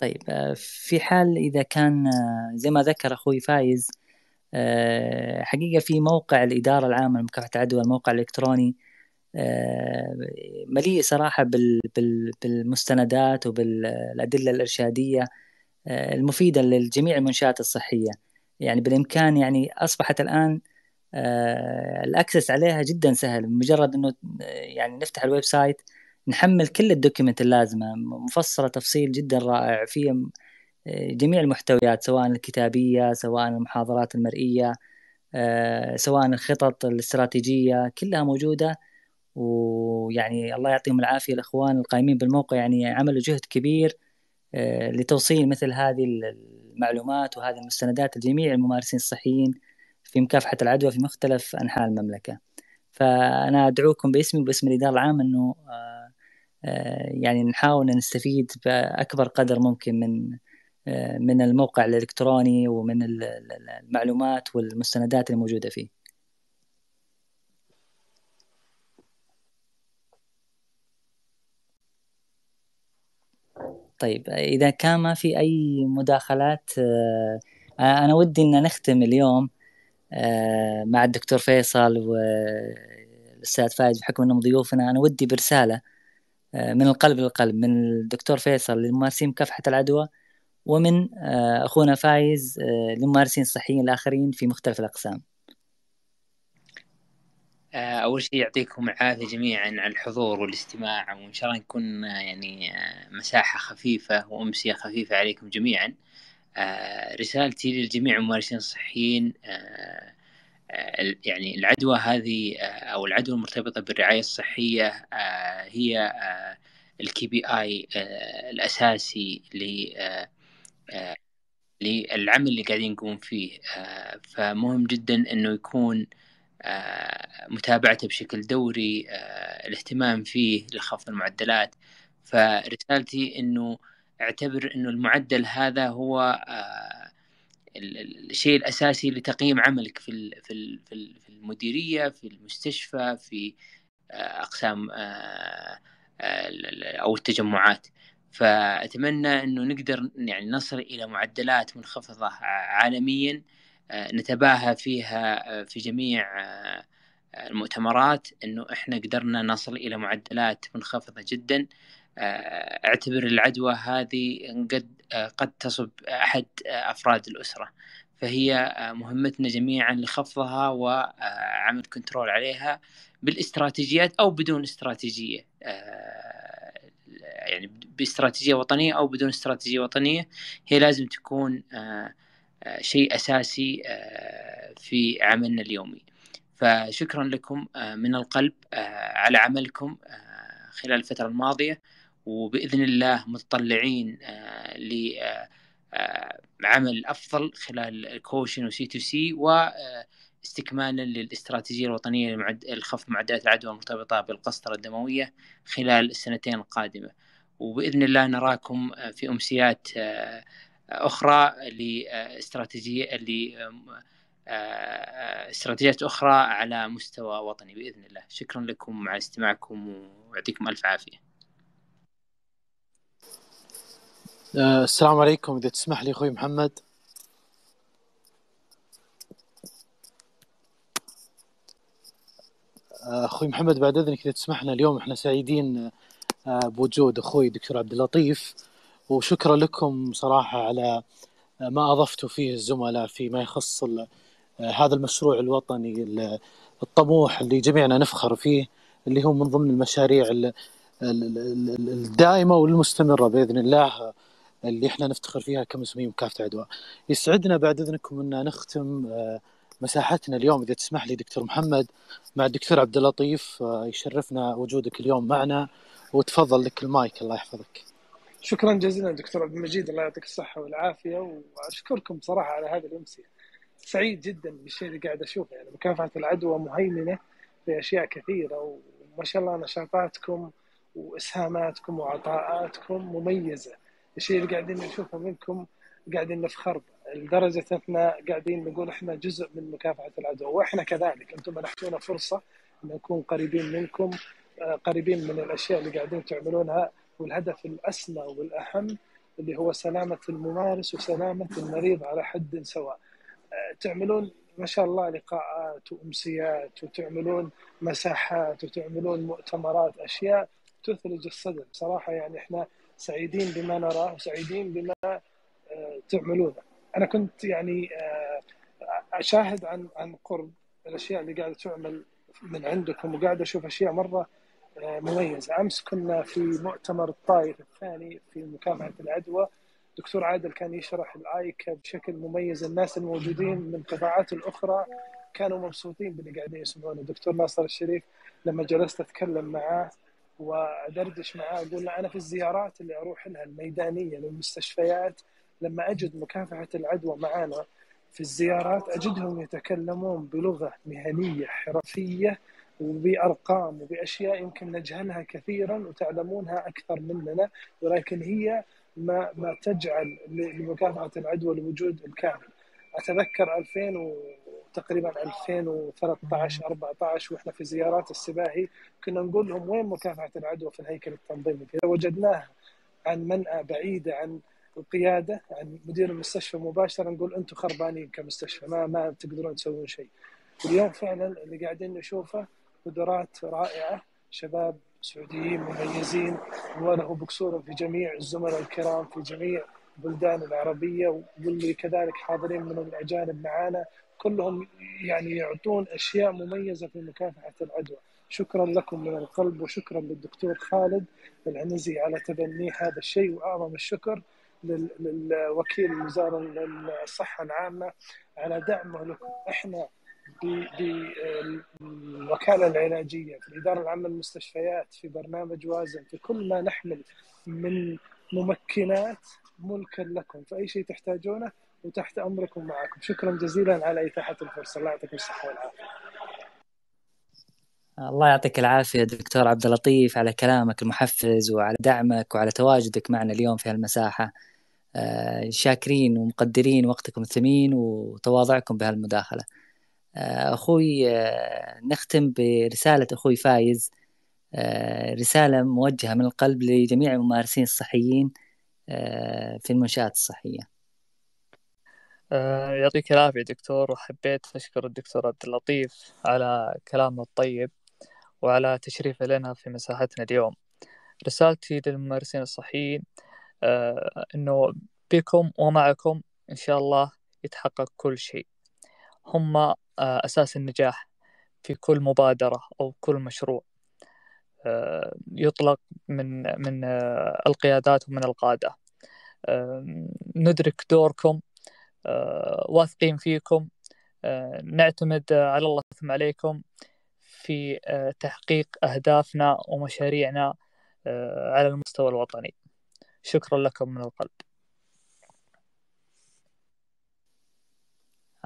طيب آه، في حال إذا كان آه، زي ما ذكر أخوي فايز آه، حقيقة في موقع الإدارة العامة لمكافحة العدوى الموقع الإلكتروني مليء صراحة بالمستندات وبالأدلة الإرشادية المفيدة لجميع المنشآت الصحية يعني بالإمكان يعني أصبحت الآن الأكسس عليها جدا سهل مجرد أنه يعني نفتح الويب سايت نحمل كل الدوكيمنت اللازمه مفصله تفصيل جدا رائع في آه، جميع المحتويات سواء الكتابيه سواء المحاضرات المرئيه آه، سواء الخطط الاستراتيجيه كلها موجوده ويعني الله يعطيهم العافيه الاخوان القائمين بالموقع يعني عملوا جهد كبير آه، لتوصيل مثل هذه المعلومات وهذه المستندات لجميع الممارسين الصحيين في مكافحه العدوى في مختلف انحاء المملكه. فانا ادعوكم باسمي وباسم الاداره العامه انه آه، يعني نحاول نستفيد باكبر قدر ممكن من آه، من الموقع الالكتروني ومن المعلومات والمستندات الموجوده فيه طيب اذا كان ما في اي مداخلات آه، انا ودي ان نختم اليوم مع الدكتور فيصل والاستاذ فايز بحكم انهم ضيوفنا انا ودي برساله آه، من القلب للقلب من الدكتور فيصل للممارسين مكافحة العدوى ومن آه، أخونا فايز آه، للممارسين الصحيين الآخرين في مختلف الأقسام أول شيء يعطيكم العافية جميعا على الحضور والاستماع وإن شاء الله نكون يعني مساحة خفيفة وأمسية خفيفة عليكم جميعا رسالتي للجميع الممارسين الصحيين آه، يعني العدوى هذه آه، او العدوى المرتبطه بالرعايه الصحيه آه، هي الكي بي اي الاساسي للعمل اللي قاعدين نقوم فيه فمهم جدا انه يكون متابعته بشكل دوري الاهتمام فيه لخفض المعدلات فرسالتي انه اعتبر انه المعدل هذا هو الشيء الاساسي لتقييم عملك في في في المديريه في المستشفى في آه، اقسام آه، آه، او التجمعات فاتمنى انه نقدر يعني نصل الى معدلات منخفضه عالميا نتباهى فيها في جميع المؤتمرات انه احنا قدرنا نصل الى معدلات منخفضه جدا آه، اعتبر العدوى هذه قد آه، قد تصب احد آه، افراد الاسره فهي مهمتنا جميعا لخفضها وعمل كنترول عليها بالاستراتيجيات او بدون استراتيجيه يعني باستراتيجيه وطنيه او بدون استراتيجيه وطنيه هي لازم تكون شيء اساسي في عملنا اليومي فشكرا لكم من القلب على عملكم خلال الفتره الماضيه وباذن الله متطلعين آه، لعمل آه، آه، افضل خلال الكوشن وسي تو سي واستكمالا للاستراتيجيه الوطنيه لخفض معدلات العدوى المرتبطه بالقسطره الدمويه خلال السنتين القادمه وباذن الله نراكم في امسيات اخرى لاستراتيجيه استراتيجيات اخرى على مستوى وطني باذن الله شكرا لكم على استماعكم ويعطيكم الف عافيه آه، السلام عليكم اذا تسمح لي اخوي محمد آه، اخوي محمد بعد اذنك اذا تسمح لنا اليوم احنا سعيدين آه، بوجود اخوي دكتور عبد اللطيف وشكرا لكم صراحه على ما اضفتوا فيه الزملاء فيما يخص هذا المشروع الوطني الطموح اللي جميعنا نفخر فيه اللي هو من ضمن المشاريع الدائمه والمستمره باذن الله اللي احنا نفتخر فيها كمسلمين مكافحه عدوى. يسعدنا بعد اذنكم ان نختم آه، مساحتنا اليوم اذا تسمح لي دكتور محمد مع الدكتور عبد اللطيف آه، يشرفنا وجودك اليوم معنا وتفضل لك المايك الله يحفظك. شكرا جزيلا دكتور عبد المجيد الله يعطيك الصحه والعافيه واشكركم صراحه على هذه الامسيه. سعيد جدا بالشيء اللي قاعد اشوفه يعني مكافحه العدوى مهيمنه في اشياء كثيره وما شاء الله نشاطاتكم واسهاماتكم وعطاءاتكم مميزه. الشيء اللي قاعدين نشوفه منكم قاعدين نفخر به لدرجه احنا قاعدين نقول احنا جزء من مكافحه العدوى واحنا كذلك انتم منحتونا فرصه ان نكون قريبين منكم آه، قريبين من الاشياء اللي قاعدين تعملونها والهدف الاسمى والاهم اللي هو سلامه الممارس وسلامه المريض على حد سواء. آه، تعملون ما شاء الله لقاءات وامسيات وتعملون مساحات وتعملون مؤتمرات اشياء تثلج الصدر صراحه يعني احنا سعيدين بما نراه وسعيدين بما آه، تعملونه انا كنت يعني آه، اشاهد عن عن قرب الاشياء اللي قاعده تعمل من عندكم وقاعد اشوف اشياء مره آه، مميزه امس كنا في مؤتمر الطائف الثاني في مكافحه العدوى دكتور عادل كان يشرح الايكا بشكل مميز الناس الموجودين من قطاعات الاخرى كانوا مبسوطين باللي قاعدين يسمعونه الدكتور ناصر الشريف لما جلست اتكلم معاه وادردش معاه اقول له انا في الزيارات اللي اروح لها الميدانيه للمستشفيات لما اجد مكافحه العدوى معانا في الزيارات اجدهم يتكلمون بلغه مهنيه حرفيه وبارقام وباشياء يمكن نجهلها كثيرا وتعلمونها اكثر مننا ولكن هي ما ما تجعل لمكافحه العدوى الوجود الكامل. اتذكر 2000 وتقريبا 2013 14 واحنا في زيارات السباحي كنا نقول لهم وين مكافحه العدوى في الهيكل التنظيمي؟ فاذا وجدناها عن منأى بعيده عن القياده عن مدير المستشفى مباشره نقول انتم خربانين كمستشفى ما ما تقدرون تسوون شيء. اليوم فعلا اللي قاعدين نشوفه قدرات رائعه شباب سعوديين مميزين وله بكسوره في جميع الزملاء الكرام في جميع البلدان العربيه واللي كذلك حاضرين من الاجانب معانا كلهم يعني يعطون اشياء مميزه في مكافحه العدوى. شكرا لكم من القلب وشكرا للدكتور خالد العنزي على تبني هذا الشيء واعظم الشكر للوكيل وزاره الصحه العامه على دعمه لكم احنا بالوكاله العلاجيه في الاداره العامه للمستشفيات في برنامج وازن في كل ما نحمل من ممكنات ملكا لكم فأي شيء تحتاجونه وتحت أمركم معكم شكرا جزيلا على إتاحة الفرصة الله يعطيكم الصحة والعافية الله يعطيك العافية دكتور عبد اللطيف على كلامك المحفز وعلى دعمك وعلى تواجدك معنا اليوم في هالمساحة آه، شاكرين ومقدرين وقتكم الثمين وتواضعكم بهالمداخلة آه، أخوي آه، نختم برسالة أخوي فايز رسالة موجهة من القلب لجميع الممارسين الصحيين آه، في المنشآت الصحية آه، يعطيك العافية دكتور وحبيت أشكر الدكتور عبد اللطيف على كلامه الطيب وعلى تشريفه لنا في مساحتنا اليوم رسالتي للممارسين الصحيين آه، أنه بكم ومعكم إن شاء الله يتحقق كل شيء هم أساس النجاح في كل مبادرة أو كل مشروع يطلق من من القيادات ومن القادة ندرك دوركم آه، واثقين فيكم آه، نعتمد آه، على الله ثم عليكم في تحقيق أهدافنا ومشاريعنا على المستوى الوطني شكرا لكم من القلب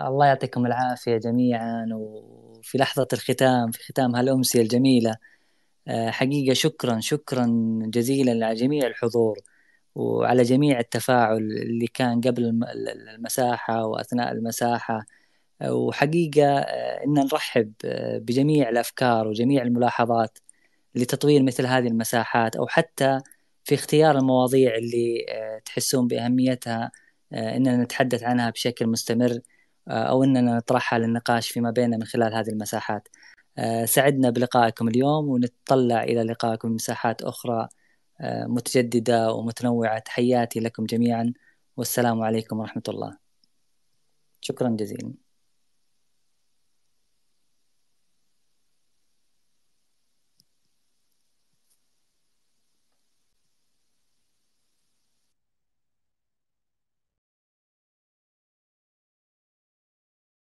الله يعطيكم العافية جميعا وفي لحظة الختام في ختام هالأمسية الجميلة حقيقة شكرا شكرا جزيلا لجميع الحضور وعلى جميع التفاعل اللي كان قبل المساحة وأثناء المساحة وحقيقة آه، إن نرحب آه، بجميع الأفكار وجميع الملاحظات لتطوير مثل هذه المساحات أو حتى في اختيار المواضيع اللي آه، تحسون بأهميتها إننا نتحدث عنها بشكل مستمر أو إننا نطرحها للنقاش فيما بيننا من خلال هذه المساحات سعدنا بلقائكم اليوم ونتطلع إلى لقائكم مساحات أخرى آه، متجددة ومتنوعة تحياتي لكم جميعا والسلام عليكم ورحمة الله شكرا جزيلا